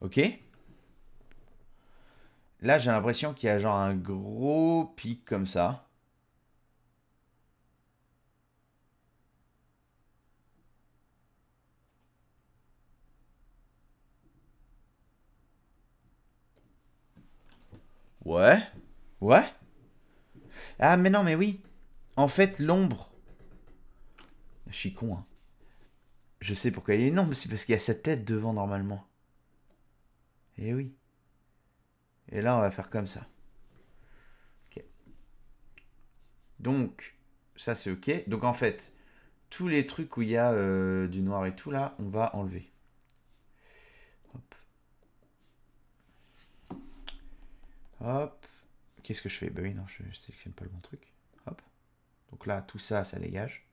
Ok Là, j'ai l'impression qu'il y a genre un gros pic comme ça. Ouais. Ouais. Ah, mais non, mais oui. En fait, l'ombre. Je suis con, hein. Je sais pourquoi a est ombre, c'est parce qu'il y a sa tête devant normalement. Et eh oui. Et là, on va faire comme ça. Ok. Donc, ça c'est ok. Donc en fait, tous les trucs où il y a euh, du noir et tout là, on va enlever. Hop. Qu'est-ce que je fais Ben oui, non, je, sélectionne pas le bon truc. Hop. Donc là, tout ça, ça dégage.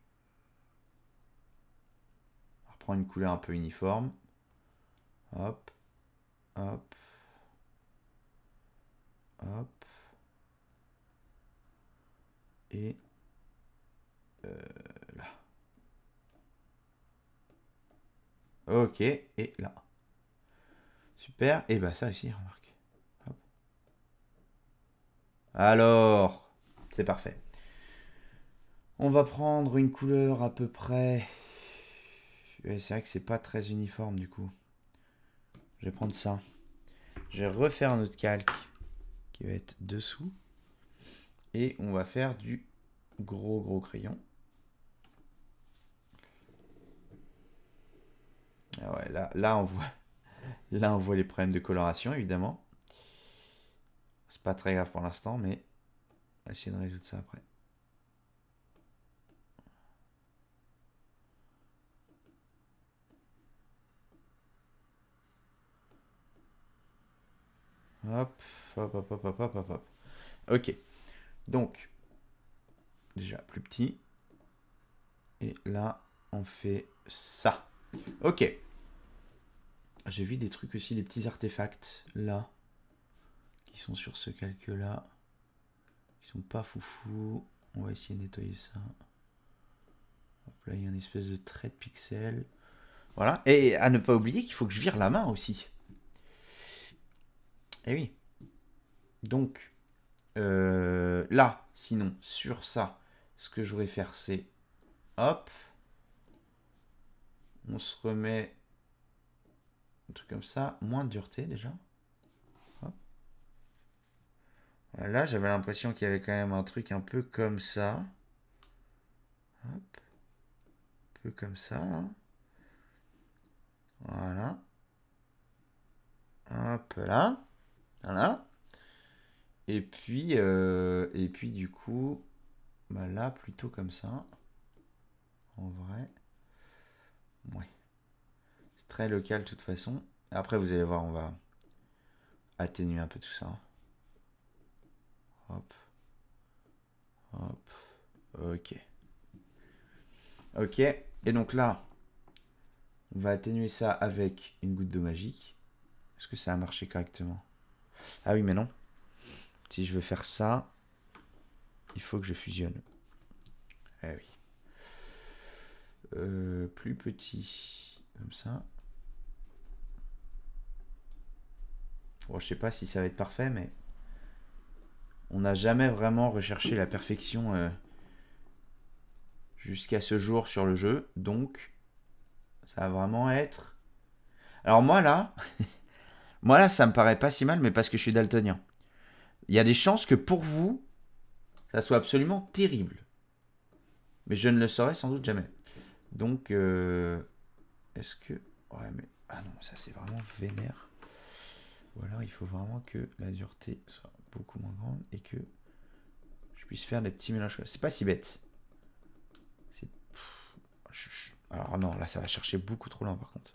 On reprend une couleur un peu uniforme. Hop. Hop. Hop. Et euh, là. Ok, et là. Super, et bah ça ici, remarque. Alors, c'est parfait. On va prendre une couleur à peu près... C'est vrai que c'est pas très uniforme du coup. Je vais prendre ça. Je vais refaire notre calque qui va être dessous. Et on va faire du gros gros crayon. Ah là, là, on voit, là on voit les problèmes de coloration évidemment. C'est pas très grave pour l'instant, mais on va essayer de résoudre ça après. Hop, hop, hop, hop, hop, hop, hop. Ok. Donc, déjà plus petit. Et là, on fait ça. Ok. J'ai vu des trucs aussi, des petits artefacts là sont sur ce calque là qui sont pas foufou on va essayer de nettoyer ça là il y a une espèce de trait de pixels voilà et à ne pas oublier qu'il faut que je vire la main aussi et eh oui donc euh, là sinon sur ça ce que je voudrais faire c'est hop on se remet un truc comme ça moins de dureté déjà Là, j'avais l'impression qu'il y avait quand même un truc un peu comme ça. Un peu comme ça. voilà Voilà. peu là. Voilà. Et puis, euh, et puis du coup, bah là, plutôt comme ça. En vrai. Oui. C'est très local de toute façon. Après, vous allez voir, on va atténuer un peu tout ça. Hop. Hop. Ok. Ok. Et donc là, on va atténuer ça avec une goutte d'eau magique. Est-ce que ça a marché correctement Ah oui, mais non. Si je veux faire ça, il faut que je fusionne. Eh oui. Euh, plus petit, comme ça. Bon, je sais pas si ça va être parfait, mais on n'a jamais vraiment recherché la perfection euh, jusqu'à ce jour sur le jeu. Donc, ça va vraiment être... Alors moi là, moi là, ça me paraît pas si mal, mais parce que je suis daltonien. Il y a des chances que pour vous, ça soit absolument terrible. Mais je ne le saurais sans doute jamais. Donc, euh, est-ce que... Ouais, mais... Ah non, ça c'est vraiment vénère. Ou alors il faut vraiment que la dureté soit beaucoup moins grande et que je puisse faire des petits mélanges. C'est pas si bête. Alors non, là ça va chercher beaucoup trop loin par contre.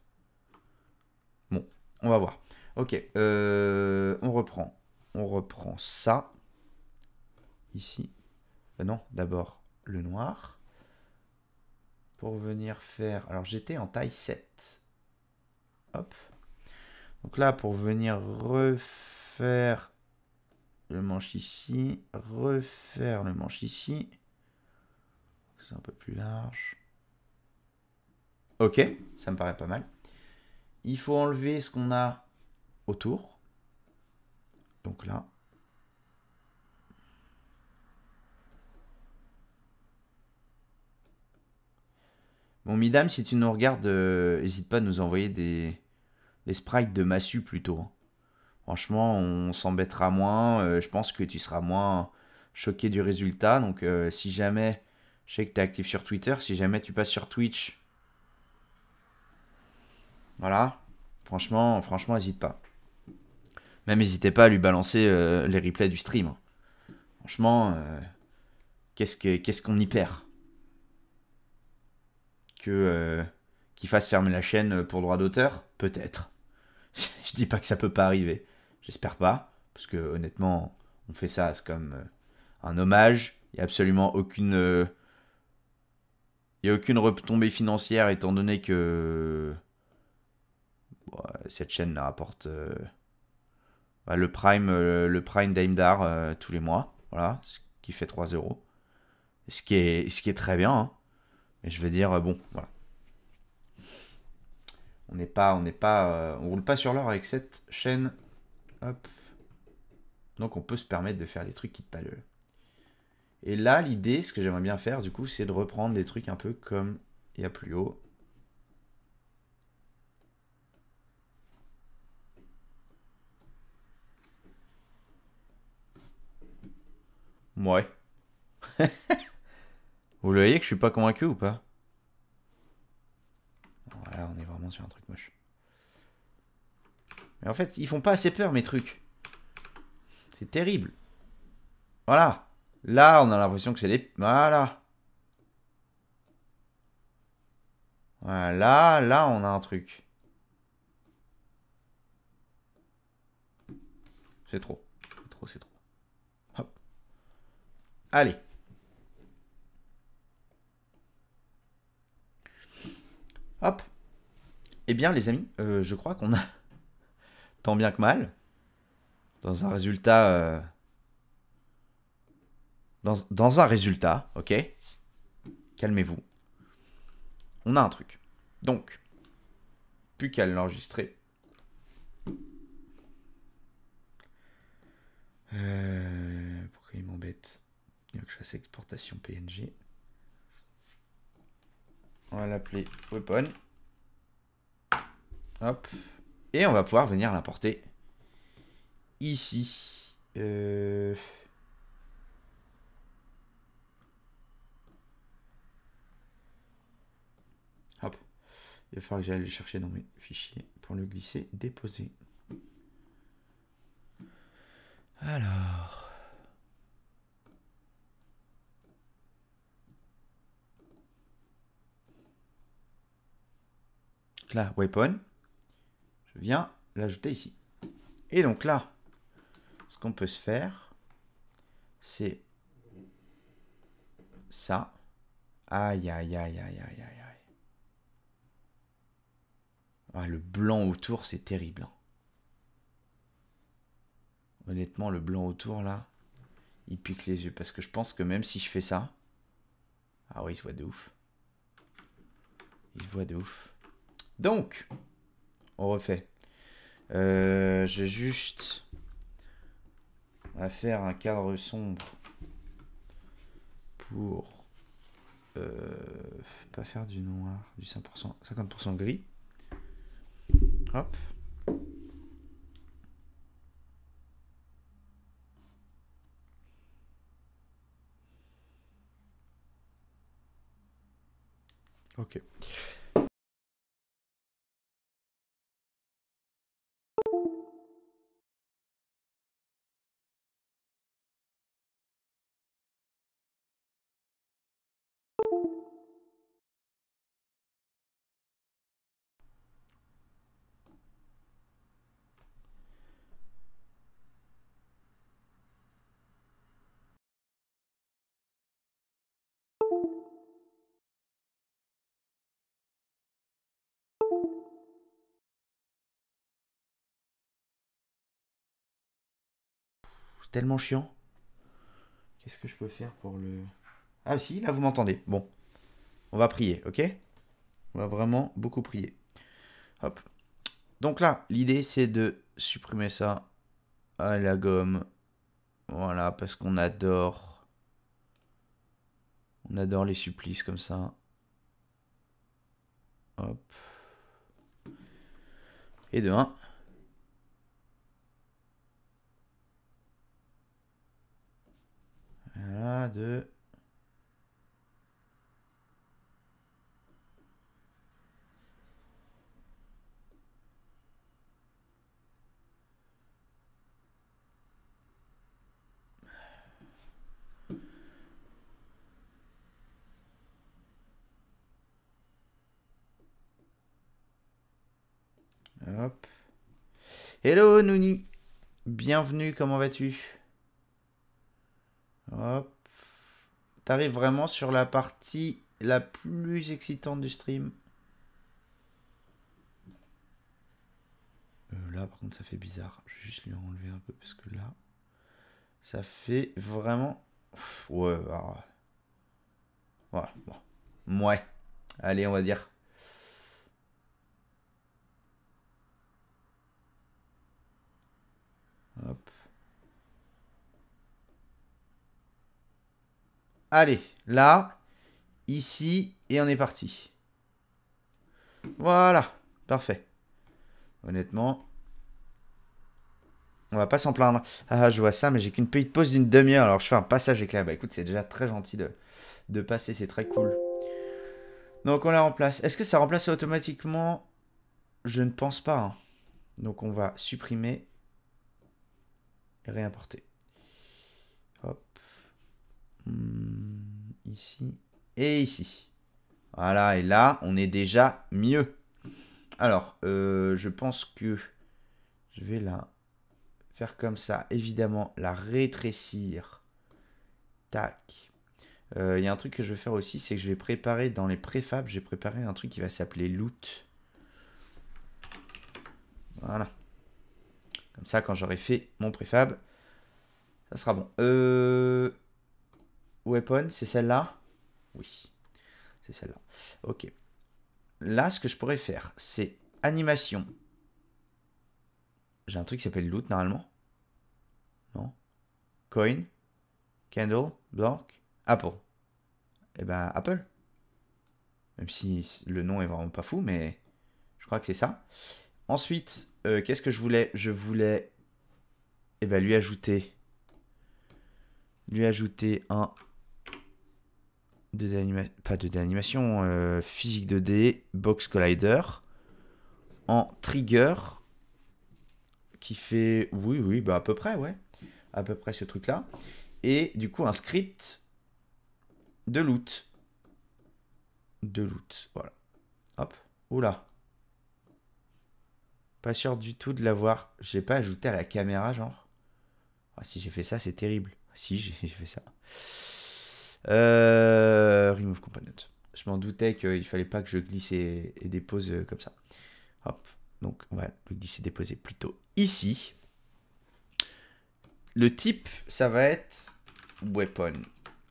Bon, on va voir. Ok, euh, on reprend. On reprend ça. Ici. Euh, non, d'abord le noir. Pour venir faire... Alors j'étais en taille 7. Hop. Donc là, pour venir refaire le manche ici, refaire le manche ici. C'est un peu plus large. Ok, ça me paraît pas mal. Il faut enlever ce qu'on a autour. Donc là. Bon, mesdames, si tu nous regardes, n'hésite euh, pas à nous envoyer des, sprites de massue plutôt. Hein. Franchement, on s'embêtera moins. Euh, je pense que tu seras moins choqué du résultat. Donc, euh, si jamais, je sais que tu es actif sur Twitter, si jamais tu passes sur Twitch, voilà. Franchement, franchement, n'hésite pas. Même n'hésitez pas à lui balancer euh, les replays du stream. Franchement, qu'est-ce qu'on y perd Que qu'il fasse fermer la chaîne pour droit d'auteur Peut-être. je dis pas que ça peut pas arriver. J'espère pas, parce que honnêtement, on fait ça, comme euh, un hommage. Il n'y a absolument aucune. Euh, il a aucune retombée financière étant donné que euh, bah, cette chaîne rapporte bah, le Prime, le Prime d'Aimdar tous les mois. Voilà, ce qui fait 3 euros. Ce qui est, ce qui est très bien. Hein. Mais je veux dire, bon, voilà. On n'est pas, on n'est pas, on roule pas sur l'or avec cette chaîne donc on peut se permettre de faire les trucs qui te paddle. Et là, l'idée, ce que j'aimerais bien faire, du coup, c'est de reprendre des trucs un peu comme il y a plus haut. Ouais. Vous le voyez que je suis pas convaincu ou pas Voilà, on est vraiment sur un truc moche en fait, ils font pas assez peur, mes trucs. C'est terrible. Voilà. Là, on a l'impression que c'est les... Voilà. Voilà, là, on a un truc. C'est trop. C'est trop, c'est trop. Hop. Allez. Hop. Eh bien, les amis, euh, je crois qu'on a tant bien que mal, dans un résultat. Euh, dans, dans, un résultat, ok Calmez-vous. On a un truc. Donc, plus qu'à l'enregistrer. Euh, pourquoi il m'embête Il faut que je fasse exportation PNG. On va l'appeler weapon. Hop. Et on va pouvoir venir l'importer ici. Euh, hop. Il va falloir que j'aille le chercher dans mes fichiers pour le glisser, déposer. Alors. Là, weapon viens l'ajouter ici. Et donc là, ce qu'on peut se faire, c'est ça. Aïe, aïe, aïe, aïe, aïe, aïe, aïe. Ah, le blanc autour, c'est terrible. Hein. Honnêtement, le blanc autour, là, il pique les yeux. Parce que je pense que même si je fais ça... Ah oui, il se voit de ouf. Il se voit de ouf. Donc, on refait. Euh, j'ai juste à faire un cadre sombre pour euh, pas faire du noir, du 5%, 50% gris. Hop. Ok. C'est tellement chiant. Qu'est-ce que je peux faire pour le... Ah si, là vous m'entendez. Bon. On va prier, ok On va vraiment beaucoup prier. Hop. Donc là, l'idée c'est de supprimer ça à la gomme. Voilà, parce qu'on adore. On adore les supplices comme ça. Hop et de 1. Voilà, 2, Hop. Hello Nouni. Bienvenue, comment vas-tu Hop. T'arrives vraiment sur la partie la plus excitante du stream. Euh, là, par contre, ça fait bizarre. Je vais juste lui enlever un peu parce que là, ça fait vraiment. Ouais, voilà. Bah, bon. Ouais. Allez, on va dire. Allez, là, ici, et on est parti. Voilà, parfait. Honnêtement, on va pas s'en plaindre. Ah, je vois ça, mais j'ai qu'une petite pause d'une demi-heure. Alors, je fais un passage éclair. Bah écoute, c'est déjà très gentil de, passer, c'est très cool. Donc, on la remplace. Est-ce que ça remplace automatiquement Je ne pense pas. Hein. Donc, on va supprimer et réimporter. Hmm, ici et ici. Voilà, et là, on est déjà mieux. Alors, euh, je pense que je vais la faire comme ça. Évidemment, la rétrécir. Tac. Euh, il y a un truc que je vais faire aussi, c'est que je vais préparer dans les préfabs, j'ai préparé un truc qui va s'appeler loot. Voilà. Comme ça, quand j'aurai fait mon préfab, ça sera bon. Euh weapon, c'est celle-là Oui, c'est celle-là. Ok. Là, ce que je pourrais faire, c'est animation. J'ai un truc qui s'appelle loot, normalement. Non Coin Candle block, Apple. Eh ben, Apple. Même si le nom est vraiment pas fou, mais je crois que c'est ça. Ensuite, euh, qu'est-ce que je voulais Je voulais eh ben, lui ajouter lui ajouter un pas de déanimation euh, physique 2D, box collider, en trigger, qui fait, oui, oui, bah à peu près, ouais, à peu près ce truc-là, et du coup un script de loot, de loot, voilà, hop, oula, pas sûr du tout de l'avoir, j'ai pas ajouté à la caméra, genre, ah, si j'ai fait ça, c'est terrible, si j'ai fait ça, euh, remove component. Je m'en doutais qu'il fallait pas que je glisse et, dépose euh, comme ça. Hop. Donc, on va le glisser déposer plutôt ici. Le type, ça va être weapon.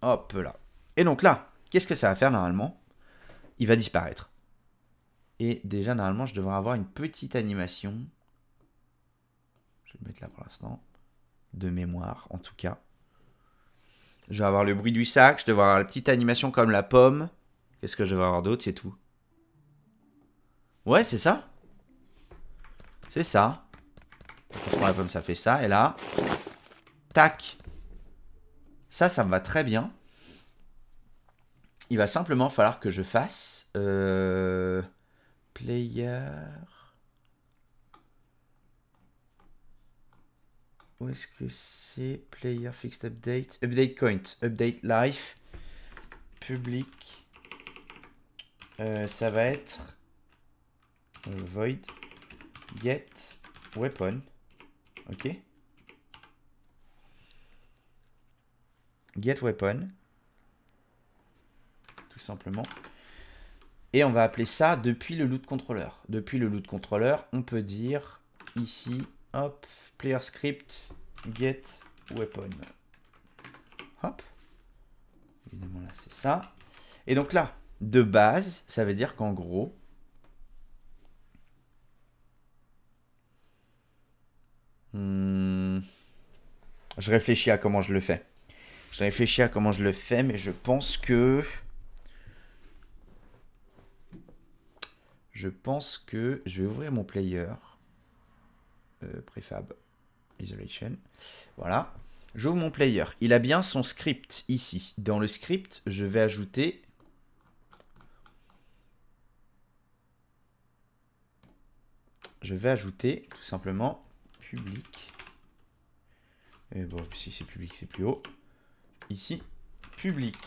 Hop là. Et donc là, qu'est-ce que ça va faire normalement Il va disparaître. Et déjà, normalement, je devrais avoir une petite animation. Je vais le mettre là pour l'instant. De mémoire, en tout cas. Je vais avoir le bruit du sac, je vais avoir la petite animation comme la pomme. Qu'est-ce que je vais avoir d'autre, c'est tout. Ouais, c'est ça. C'est ça. la pomme, ça fait ça. Et là, tac. Ça, ça me va très bien. Il va simplement falloir que je fasse... Euh, player... Où est-ce que c'est Player fixed update. Update coin. Update life. Public. Euh, ça va être void get weapon. Ok. Get weapon. Tout simplement. Et on va appeler ça depuis le loot controller. Depuis le loot controller, on peut dire ici, hop, player script get weapon. Hop. Évidemment, là, c'est ça. Et donc là, de base, ça veut dire qu'en gros, hmm, je réfléchis à comment je le fais. Je réfléchis à comment je le fais, mais je pense que... Je pense que je vais ouvrir mon player euh, Prefab. Isolation. Voilà. J'ouvre mon player. Il a bien son script ici. Dans le script, je vais ajouter... Je vais ajouter tout simplement public. Et bon, si c'est public, c'est plus haut. Ici, public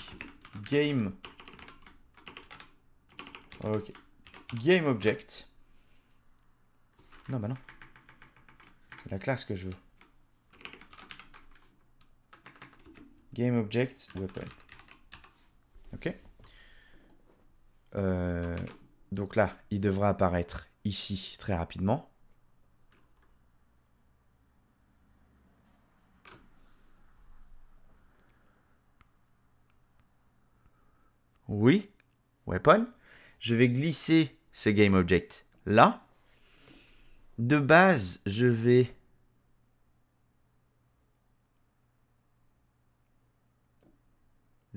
game. Ok. Game object. Non, bah non. La classe que je veux. Object, Weapon. Ok euh, Donc là, il devra apparaître ici très rapidement. Oui, weapon. Je vais glisser ce Game Object là. De base, je vais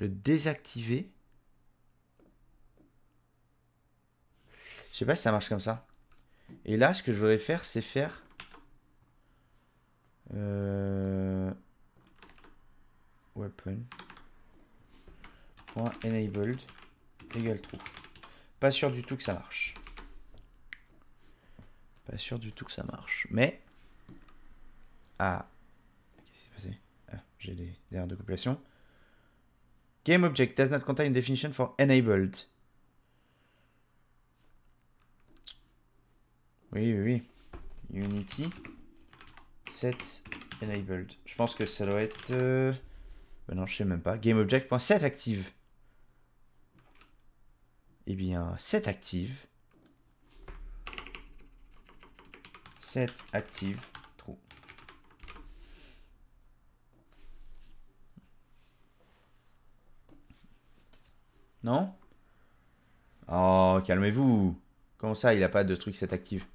le désactiver. Je sais pas si ça marche comme ça. Et là, ce que je voudrais faire, c'est faire... Euh... Weapon. enabled égale true. Pas sûr du tout que ça marche. Pas sûr du tout que ça marche. Mais... Ah. quest ah, j'ai des erreurs de compilation. GameObject object does not contain a definition for enabled. Oui, oui, oui. Unity set enabled. Je pense que ça doit être. Euh, ben non, je sais même pas. GameObject.setActive. active. Eh bien, set active. Set active Non Oh, calmez-vous. Comment ça, il n'a pas de truc cette active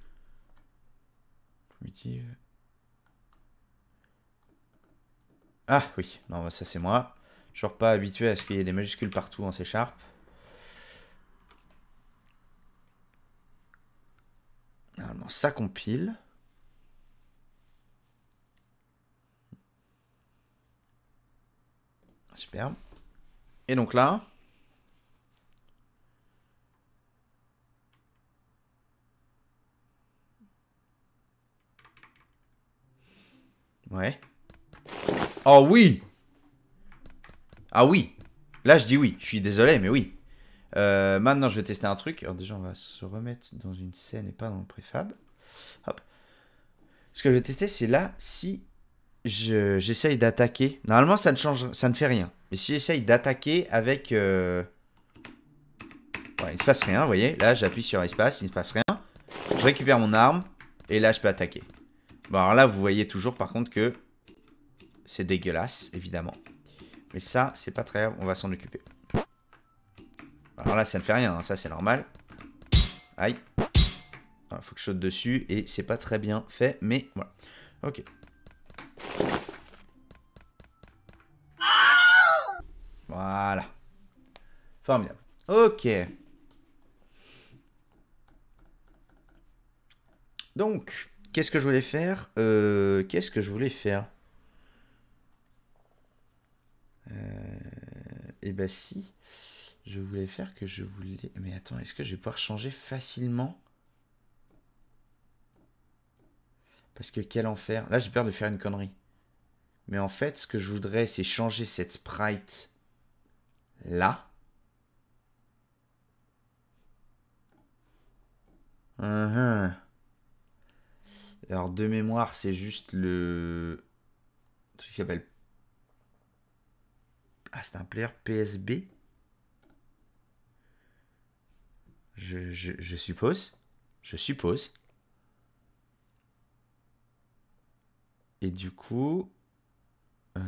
Ah oui, non, bah, ça c'est moi. Toujours pas habitué à ce qu'il y ait des majuscules partout en C Sharp. Ah, Normalement, ça compile. Super. Et donc là, Ouais. Oh oui Ah oui Là, je dis oui. Je suis désolé, mais oui. Euh, maintenant, je vais tester un truc. Alors déjà, on va se remettre dans une scène et pas dans le préfab. Hop. Ce que je vais tester, c'est là, si j'essaye d'attaquer... Normalement, ça ne change, ça ne fait rien. Mais si j'essaye d'attaquer avec... Euh, il se passe rien, vous voyez. Là, j'appuie sur espace, il ne se passe rien. Je récupère mon arme et là, je peux attaquer. Bon, alors là, vous voyez toujours, par contre, que c'est dégueulasse, évidemment. Mais ça, c'est pas très on va s'en occuper. Alors là, ça ne fait rien, hein, ça c'est normal. Aïe. Il faut que je saute dessus et c'est pas très bien fait, mais voilà. Ok. Voilà. Formidable. Ok. Donc, Qu'est-ce que je voulais faire euh, Qu'est-ce que je voulais faire euh, Eh ben si, je voulais faire que je voulais... Mais attends, est-ce que je vais pouvoir changer facilement Parce que quel enfer. Là, j'ai peur de faire une connerie. Mais en fait, ce que je voudrais, c'est changer cette sprite là. Uh alors, de mémoire, c'est juste le. Ce qui s'appelle. Ah, c'est un player PSB je, suppose. Je suppose. Et du coup. Euh,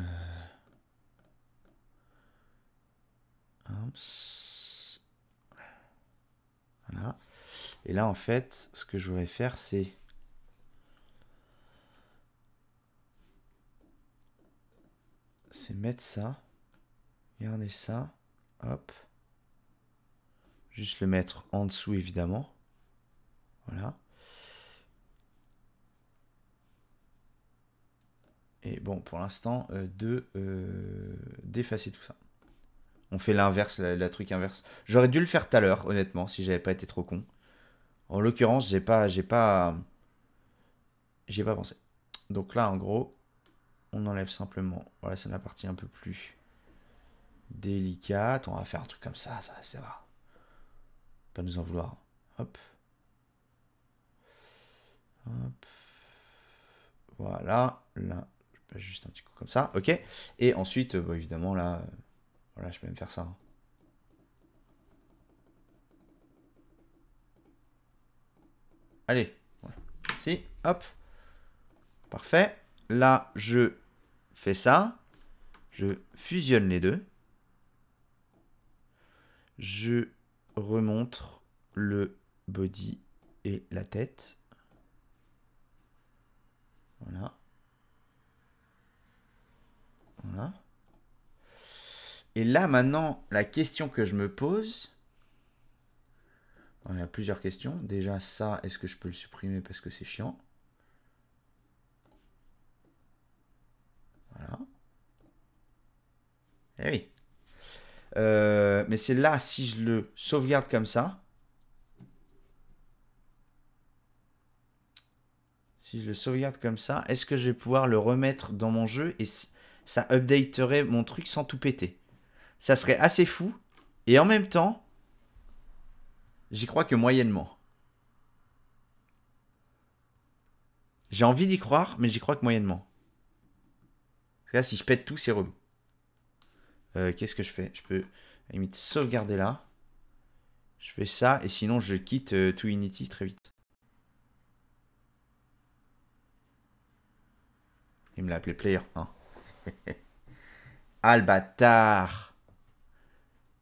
voilà. Et là, en fait, ce que je voudrais faire, c'est. c'est mettre ça. Regardez ça. Hop. Juste le mettre en dessous, évidemment. Voilà. Et bon, pour l'instant, euh, de euh, d'effacer tout ça. On fait l'inverse, la, truc inverse. J'aurais dû le faire tout à l'heure, honnêtement, si j'avais pas été trop con. En l'occurrence, j'ai pas, j'ai pas, j'ai pas pensé. Donc là, en gros, on enlève simplement. Voilà, c'est la partie un peu plus délicate. On va faire un truc comme ça, ça, ça va. Pas nous en vouloir. Hein. Hop. Hop. Voilà. Là, je passe juste un petit coup comme ça. Ok. Et ensuite, euh, bah, évidemment, là, euh, voilà, je peux même faire ça. Hein. Allez. Ici. Hop. Parfait. Là, je fais ça. Je fusionne les deux. Je remontre le body et la tête. Voilà. Voilà. Et là, maintenant, la question que je me pose, il y a plusieurs questions. Déjà, ça, est-ce que je peux le supprimer parce que c'est chiant Eh oui. Euh, mais c'est là, si je le sauvegarde comme ça, si je le sauvegarde comme ça, est-ce que je vais pouvoir le remettre dans mon jeu et ça updaterait mon truc sans tout péter Ça serait assez fou. Et en même temps, j'y crois que moyennement. J'ai envie d'y croire, mais j'y crois que moyennement. Là, si je pète tout, c'est relou. Euh, qu'est-ce que je fais Je peux à limite sauvegarder là. Je fais ça et sinon je quitte euh, tout Unity très vite. Il me l'a appelé Player 1. ah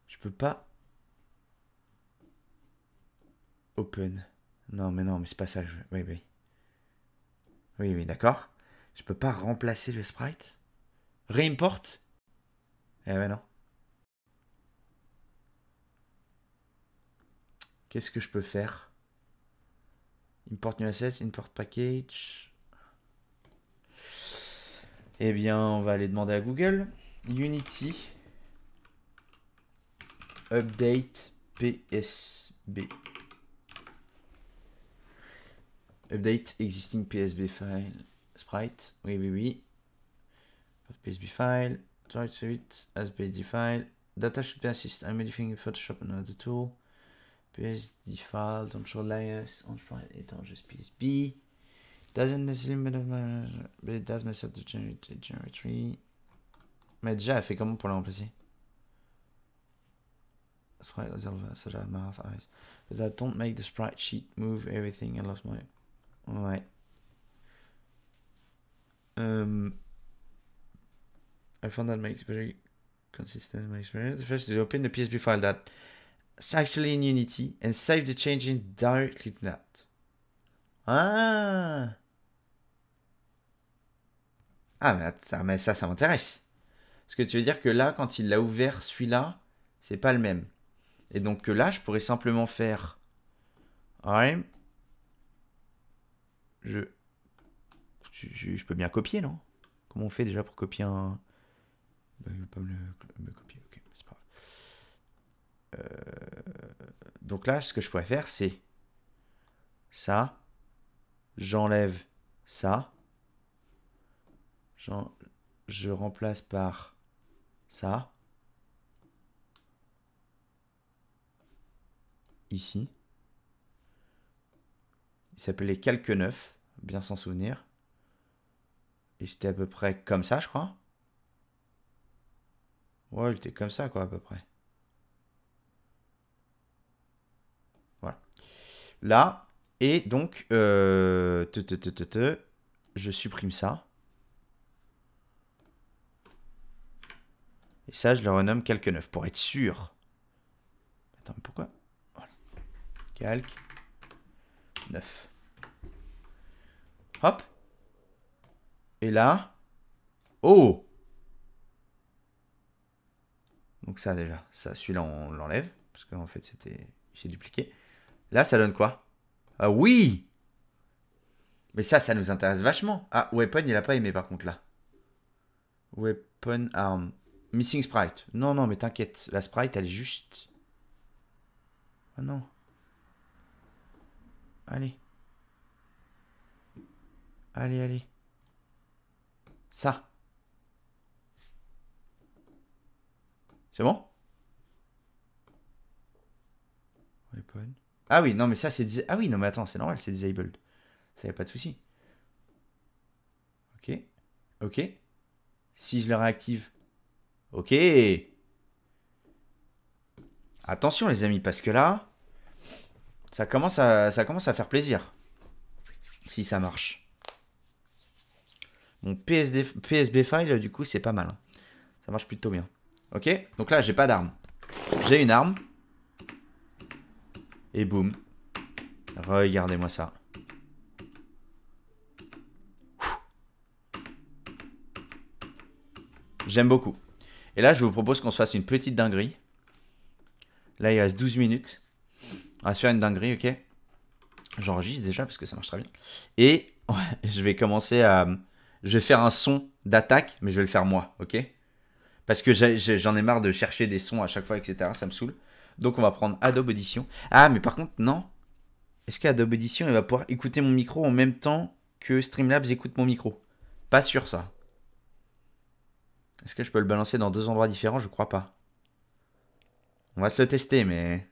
Je peux pas. Open. Non mais non mais c'est pas ça. Je... Oui oui. Oui oui d'accord. Je peux pas remplacer le sprite Reimport Eh ben non. Qu'est-ce que je peux faire Import new assets, import package. Eh bien, on va aller demander à Google. Unity update PSB. Update existing PSB file. Sprite. Oui, oui, oui. PSB file, try to it as PSD file. Data should be assist. I'm editing Photoshop another tool. PSD file, don't show layers, on sprite it on just PSB. Doesn't necessarily matter, but it does mess up the generate, generatory. Mais déjà, elle fait comment pour la remplacer Sprite resolver, such as mouth, eyes. But that don't make the sprite sheet move everything. I lost my. alright. Um, I found that makes very consistent in my experience. First, is open the PSB file that is actually in Unity and save the changes directly to that. Ah Ah mais, attends, ah, mais ça, ça m'intéresse. Parce que tu veux dire que là, quand il l'a ouvert, celui-là, c'est pas le même. Et donc que là, je pourrais simplement faire... Ouais. Je... Je, je peux bien copier, non Comment on fait déjà pour copier un donc là, ce que je pourrais faire, c'est ça. J'enlève ça. Je remplace par ça. Ici. Il s'appelait Calque neuf bien s'en souvenir. Et c'était à peu près comme ça, je crois. Ouais, il était comme ça, quoi, à peu près. Voilà. Là, et donc, euh, te, te, te, je supprime ça. Et ça, je le renomme calque 9 pour être sûr. Attends, mais pourquoi Calque 9. Hop. Et là. Oh donc ça déjà, ça, celui-là on l'enlève, parce qu'en fait c'était, j'ai dupliqué. Là ça donne quoi Ah oui Mais ça, ça nous intéresse vachement. Ah, weapon il a pas aimé par contre là. Weapon arm. Missing sprite. Non, non, mais t'inquiète, la sprite elle est juste... Ah non. Allez. Allez, allez. Ça. C'est bon Ah oui, non, mais ça, c'est... Ah oui, non, mais attends, c'est normal, c'est disabled. Ça, y a pas de souci. Ok. Ok. Si je le réactive. Ok. Attention, les amis, parce que là, ça commence à, ça commence à faire plaisir. Si ça marche. Mon PSD... PSB file, du coup, c'est pas mal. Hein. Ça marche plutôt bien. Ok Donc là, j'ai pas d'arme. J'ai une arme. Et boum. Regardez-moi ça. J'aime beaucoup. Et là, je vous propose qu'on se fasse une petite dinguerie. Là, il reste 12 minutes. On va se faire une dinguerie, ok J'enregistre déjà parce que ça marche très bien. Et je vais commencer à... Je vais faire un son d'attaque, mais je vais le faire moi, ok parce que j'en ai marre de chercher des sons à chaque fois, etc. Ça me saoule. Donc on va prendre Adobe Audition. Ah, mais par contre, non. Est-ce qu'Adobe Audition, il va pouvoir écouter mon micro en même temps que Streamlabs écoute mon micro Pas sûr ça. Est-ce que je peux le balancer dans deux endroits différents Je crois pas. On va se le tester, mais...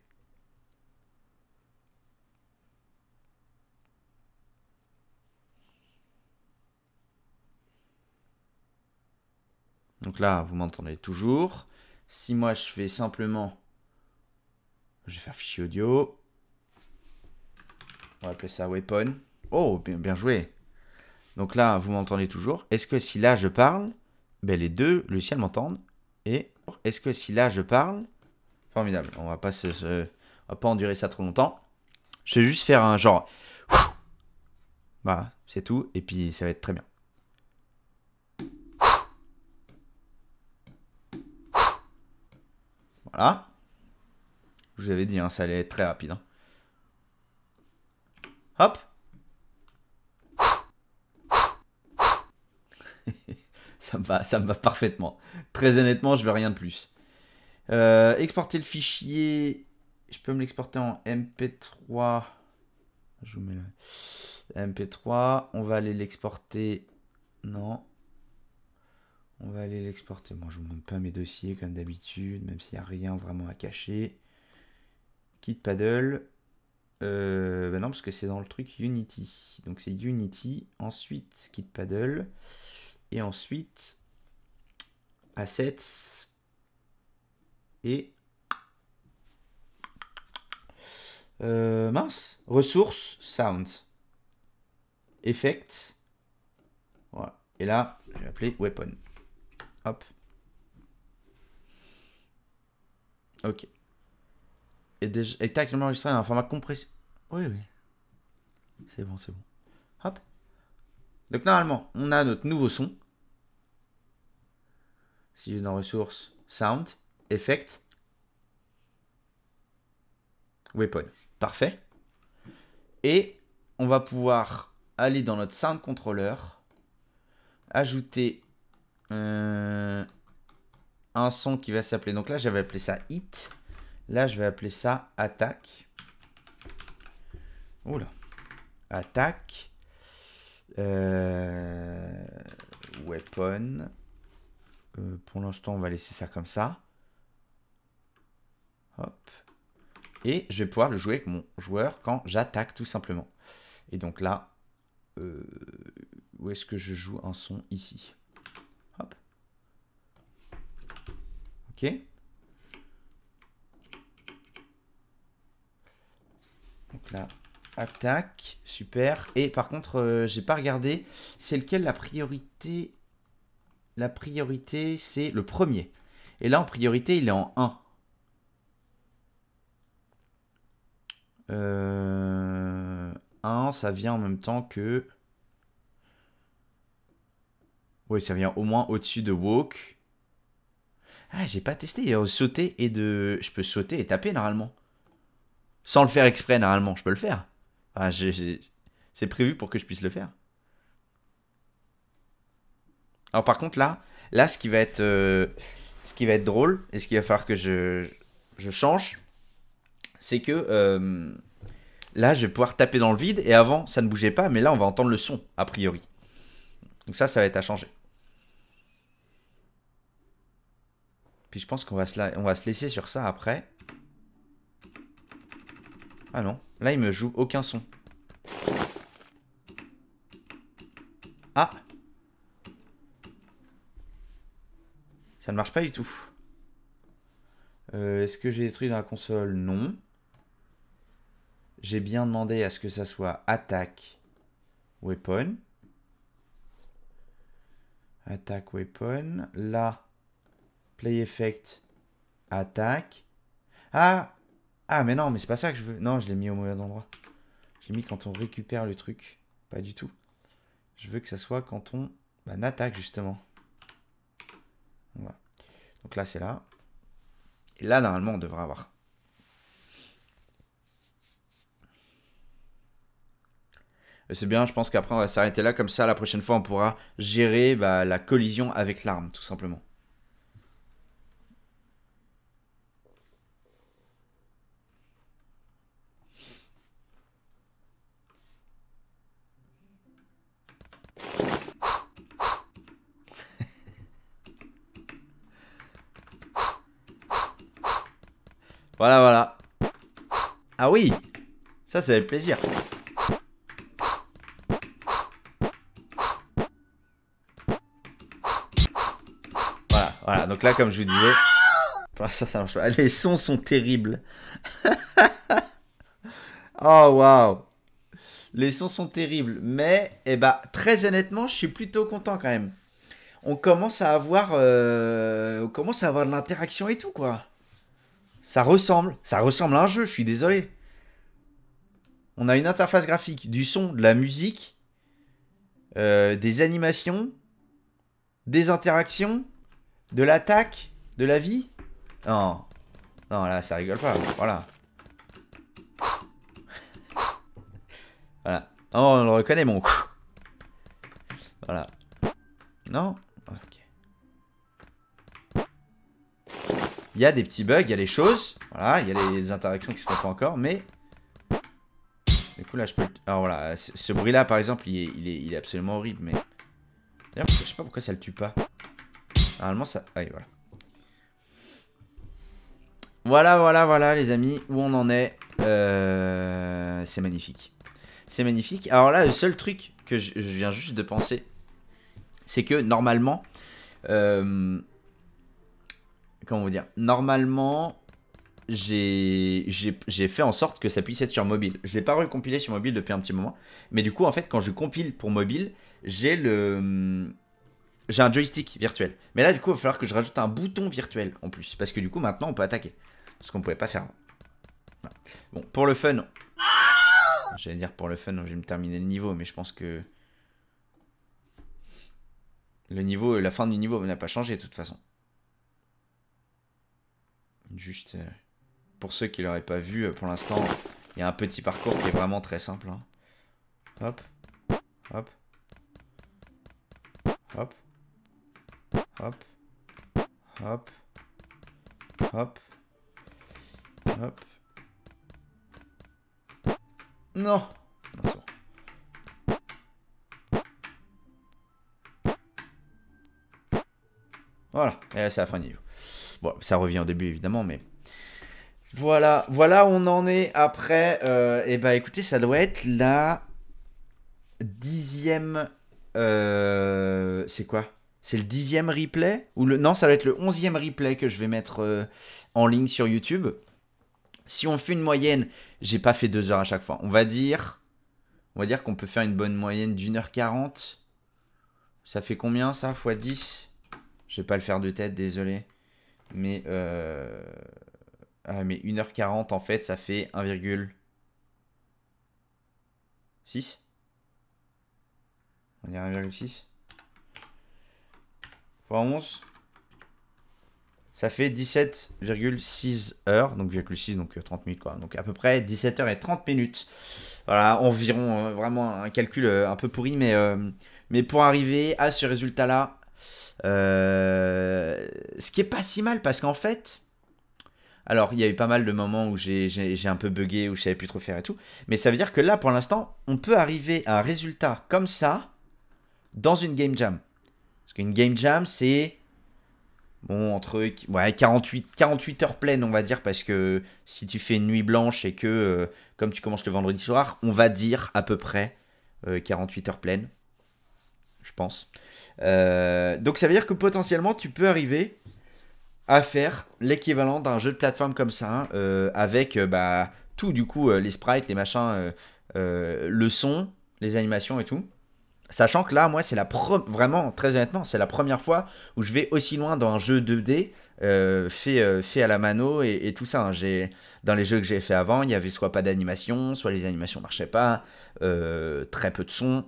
Donc là, vous m'entendez toujours. Si moi, je fais simplement... Je vais faire fichier audio. On va appeler ça weapon. Oh, bien, joué. Donc là, vous m'entendez toujours. Est-ce que si là, je parle, ben les deux ciel m'entendent Et est-ce que si là, je parle... Formidable. On va pas se, On va pas endurer ça trop longtemps. Je vais juste faire un genre... Voilà, c'est tout. Et puis, ça va être très bien. Voilà. Je vous avais dit, hein, ça allait être très rapide. Hein. Hop. ça, me va, ça va parfaitement. Très honnêtement, je veux rien de plus. Euh, exporter le fichier. Je peux me l'exporter en MP3. Je vous mets là. MP3. On va aller l'exporter. Non. On va aller l'exporter. Moi, je ne montre pas mes dossiers comme d'habitude, même s'il n'y a rien vraiment à cacher. Kit paddle. ben non, parce que c'est dans le truc Unity. Donc c'est Unity, ensuite Kit paddle. Et ensuite, assets. Et... Euh, mince. Ressources, sound. Effects. Voilà. Et là, je vais appeler weapon. Hop. Ok. Et, déjà, et tac, je enregistré dans un format compressé. Oui, oui. C'est bon, c'est bon. Hop. Donc normalement, on a notre nouveau son. Si je vais dans ressources, sound, effect, weapon. Parfait. Et on va pouvoir aller dans notre sound controller, ajouter euh, un son qui va s'appeler. Donc là, j'avais appelé ça hit. Là, je vais appeler ça attaque. Oh là Attaque. Euh, weapon. Euh, pour l'instant, on va laisser ça comme ça. Hop. Et je vais pouvoir le jouer avec mon joueur quand j'attaque, tout simplement. Et donc là, où est-ce que je joue un son ici Ok Donc là, attaque, super. Et par contre, euh, j'ai pas regardé, c'est lequel la priorité La priorité, c'est le premier. Et là, en priorité, il est en 1. 1, euh, ça vient en même temps que... Oui, ça vient au moins au-dessus de Woke. Ah, j'ai pas testé. Euh, sauter et de. Je peux sauter et taper normalement. Sans le faire exprès, normalement, je peux le faire. C'est prévu pour que je puisse le faire. Alors, par contre, là, là ce qui va être. Euh, ce qui va être drôle et ce qui va falloir que je, change, c'est que. Euh, là, je vais pouvoir taper dans le vide et avant, ça ne bougeait pas, mais là, on va entendre le son, a priori. Donc, ça, ça va être à changer. je pense qu'on va, se on va se laisser sur ça après. Ah non, là il me joue aucun son. Ah Ça ne marche pas du tout. Euh, est-ce que j'ai détruit dans la console Non. J'ai bien demandé à ce que ça soit attaque, weapon. Attaque, weapon. Là, Play effect, attaque. Ah Ah, mais non, mais c'est pas ça que je veux. Non, je l'ai mis au mauvais endroit. J'ai mis quand on récupère le truc. Pas du tout. Je veux que ça soit quand on bah, attaque, justement. Donc là, c'est là. Et là, normalement, on devrait avoir. C'est bien, je pense qu'après, on va s'arrêter là. Comme ça, la prochaine fois, on pourra gérer bah, la collision avec l'arme, tout simplement. Voilà, voilà. Ah oui Ça, c'est le plaisir. Voilà, voilà. Donc là, comme je vous disais... Ah, ça, Les sons sont terribles. oh, waouh Les sons sont terribles. Mais, eh ben, très honnêtement, je suis plutôt content quand même. On commence à avoir... Euh, on commence à avoir de l'interaction et tout, quoi. Ça ressemble, ça ressemble à un jeu, je suis désolé. On a une interface graphique, du son, de la musique, euh, des animations, des interactions, de l'attaque, de la vie. Non, non, là, ça rigole pas, voilà. Voilà. on le reconnaît, mon Voilà. Non Il y a des petits bugs, il y a les choses. Voilà, il y a les interactions qui se font pas encore, mais... Du coup, là, je peux... Alors voilà, ce bruit-là, par exemple, il est, absolument horrible, mais... D'ailleurs, je sais pas pourquoi ça le tue pas. Normalement, ça... allez ah voilà. Voilà, voilà, voilà, les amis, où on en est. Euh, c'est magnifique. C'est magnifique. Alors là, le seul truc que je, viens juste de penser, c'est que, normalement... Euh comment vous dire, normalement, j'ai fait en sorte que ça puisse être sur mobile. Je ne l'ai pas recompilé sur mobile depuis un petit moment. Mais du coup, en fait, quand je compile pour mobile, j'ai le... J'ai un joystick virtuel. Mais là, du coup, il va falloir que je rajoute un bouton virtuel en plus. Parce que du coup, maintenant, on peut attaquer. Ce qu'on ne pouvait pas faire Bon, pour le fun... J'allais dire pour le fun, je vais me terminer le niveau. Mais je pense que... Le niveau, la fin du niveau n'a pas changé de toute façon. Juste euh, pour ceux qui l'auraient pas vu, euh, pour l'instant, il y a un petit parcours qui est vraiment très simple. Hein. Hop, hop, hop, hop, hop, hop, hop. Non, non Voilà, et là c'est la fin du niveau ça revient au début évidemment, mais voilà, voilà, on en est après. Euh, eh et ben, bah écoutez, ça doit être la dixième. Euh, c'est quoi C'est le dixième replay ou le non Ça va être le onzième replay que je vais mettre euh, en ligne sur YouTube. Si on fait une moyenne, j'ai pas fait deux heures à chaque fois. On va dire, on va dire qu'on peut faire une bonne moyenne d'une heure quarante. Ça fait combien ça Fois 10 Je vais pas le faire de tête, désolé. Mais, euh... ah, mais 1h40, en fait, ça fait 1,6 On dirait 1,6 fois 11 ça fait 17,6 heures, donc 1,6, donc 30 euh, minutes quoi. Donc à peu près 17 h et 30 minutes. Voilà, environ, euh, vraiment un calcul euh, un peu pourri, mais, mais pour arriver à ce résultat-là, euh, ce qui est pas si mal parce qu'en fait, alors il y a eu pas mal de moments où j'ai un peu bugué, où je savais plus trop faire et tout, mais ça veut dire que là pour l'instant, on peut arriver à un résultat comme ça dans une game jam. Parce qu'une game jam, c'est bon entre ouais, 48, 48 heures pleines, on va dire, parce que si tu fais une nuit blanche et que euh, comme tu commences le vendredi soir, on va dire à peu près 48 euh, heures pleines, je pense. Euh, donc ça veut dire que potentiellement tu peux arriver à faire l'équivalent d'un jeu de plateforme comme ça, hein, euh, avec euh, bah, tout du coup, les sprites, les machins, le son, les animations et tout. Sachant que là, moi, c'est la vraiment, très honnêtement, c'est la première fois où je vais aussi loin dans un jeu 2D fait, fait à la mano et, tout ça. Hein. J'ai, dans les jeux que j'ai fait avant, il y avait soit pas d'animation, soit les animations marchaient pas, très peu de son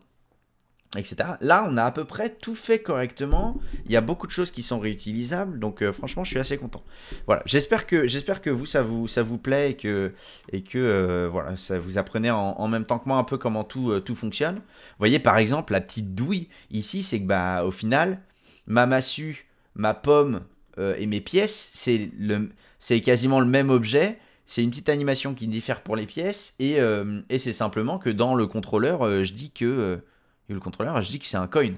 etc. Là, on a à peu près tout fait correctement. Il y a beaucoup de choses qui sont réutilisables, donc euh, franchement, je suis assez content. Voilà, j'espère que j'espère que vous ça vous ça vous plaît et que et que euh, voilà, ça vous apprenez en, même temps que moi un peu comment tout euh, tout fonctionne. Vous voyez par exemple la petite douille ici, c'est que bah au final, ma massue, ma pomme et mes pièces, c'est le c'est quasiment le même objet c'est une petite animation qui diffère pour les pièces et, c'est simplement que dans le contrôleur, je dis que, et le contrôleur, je dis que c'est un coin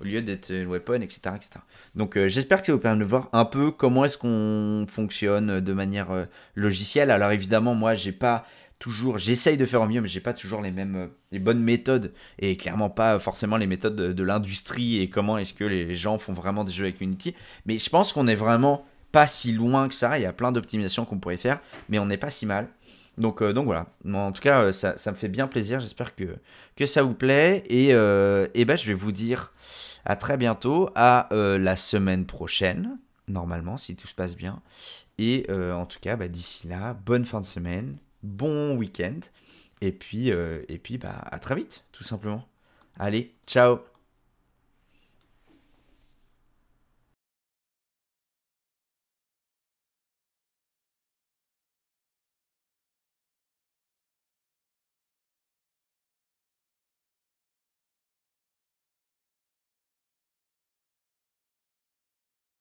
au lieu d'être une weapon, etc. etc. Donc euh, j'espère que ça vous permet de voir un peu comment est-ce qu'on fonctionne euh, de manière euh, logicielle. Alors évidemment, moi, j'ai pas toujours, j'essaye de faire au mieux, mais j'ai pas toujours les mêmes, les bonnes méthodes et clairement pas forcément les méthodes de, de l'industrie et comment est-ce que les gens font vraiment des jeux avec Unity. Mais je pense qu'on est vraiment pas si loin que ça. Il y a plein d'optimisations qu'on pourrait faire, mais on n'est pas si mal. Euh, donc, voilà. En tout cas, euh, ça, me fait bien plaisir. J'espère que, que ça vous plaît. Et, euh, ben, je vais vous dire à très bientôt, à la semaine prochaine, normalement, si tout se passe bien. Et en tout cas, bah, d'ici là, bonne fin de semaine, bon week-end. Et puis, et puis bah, à très vite, tout simplement. Allez, ciao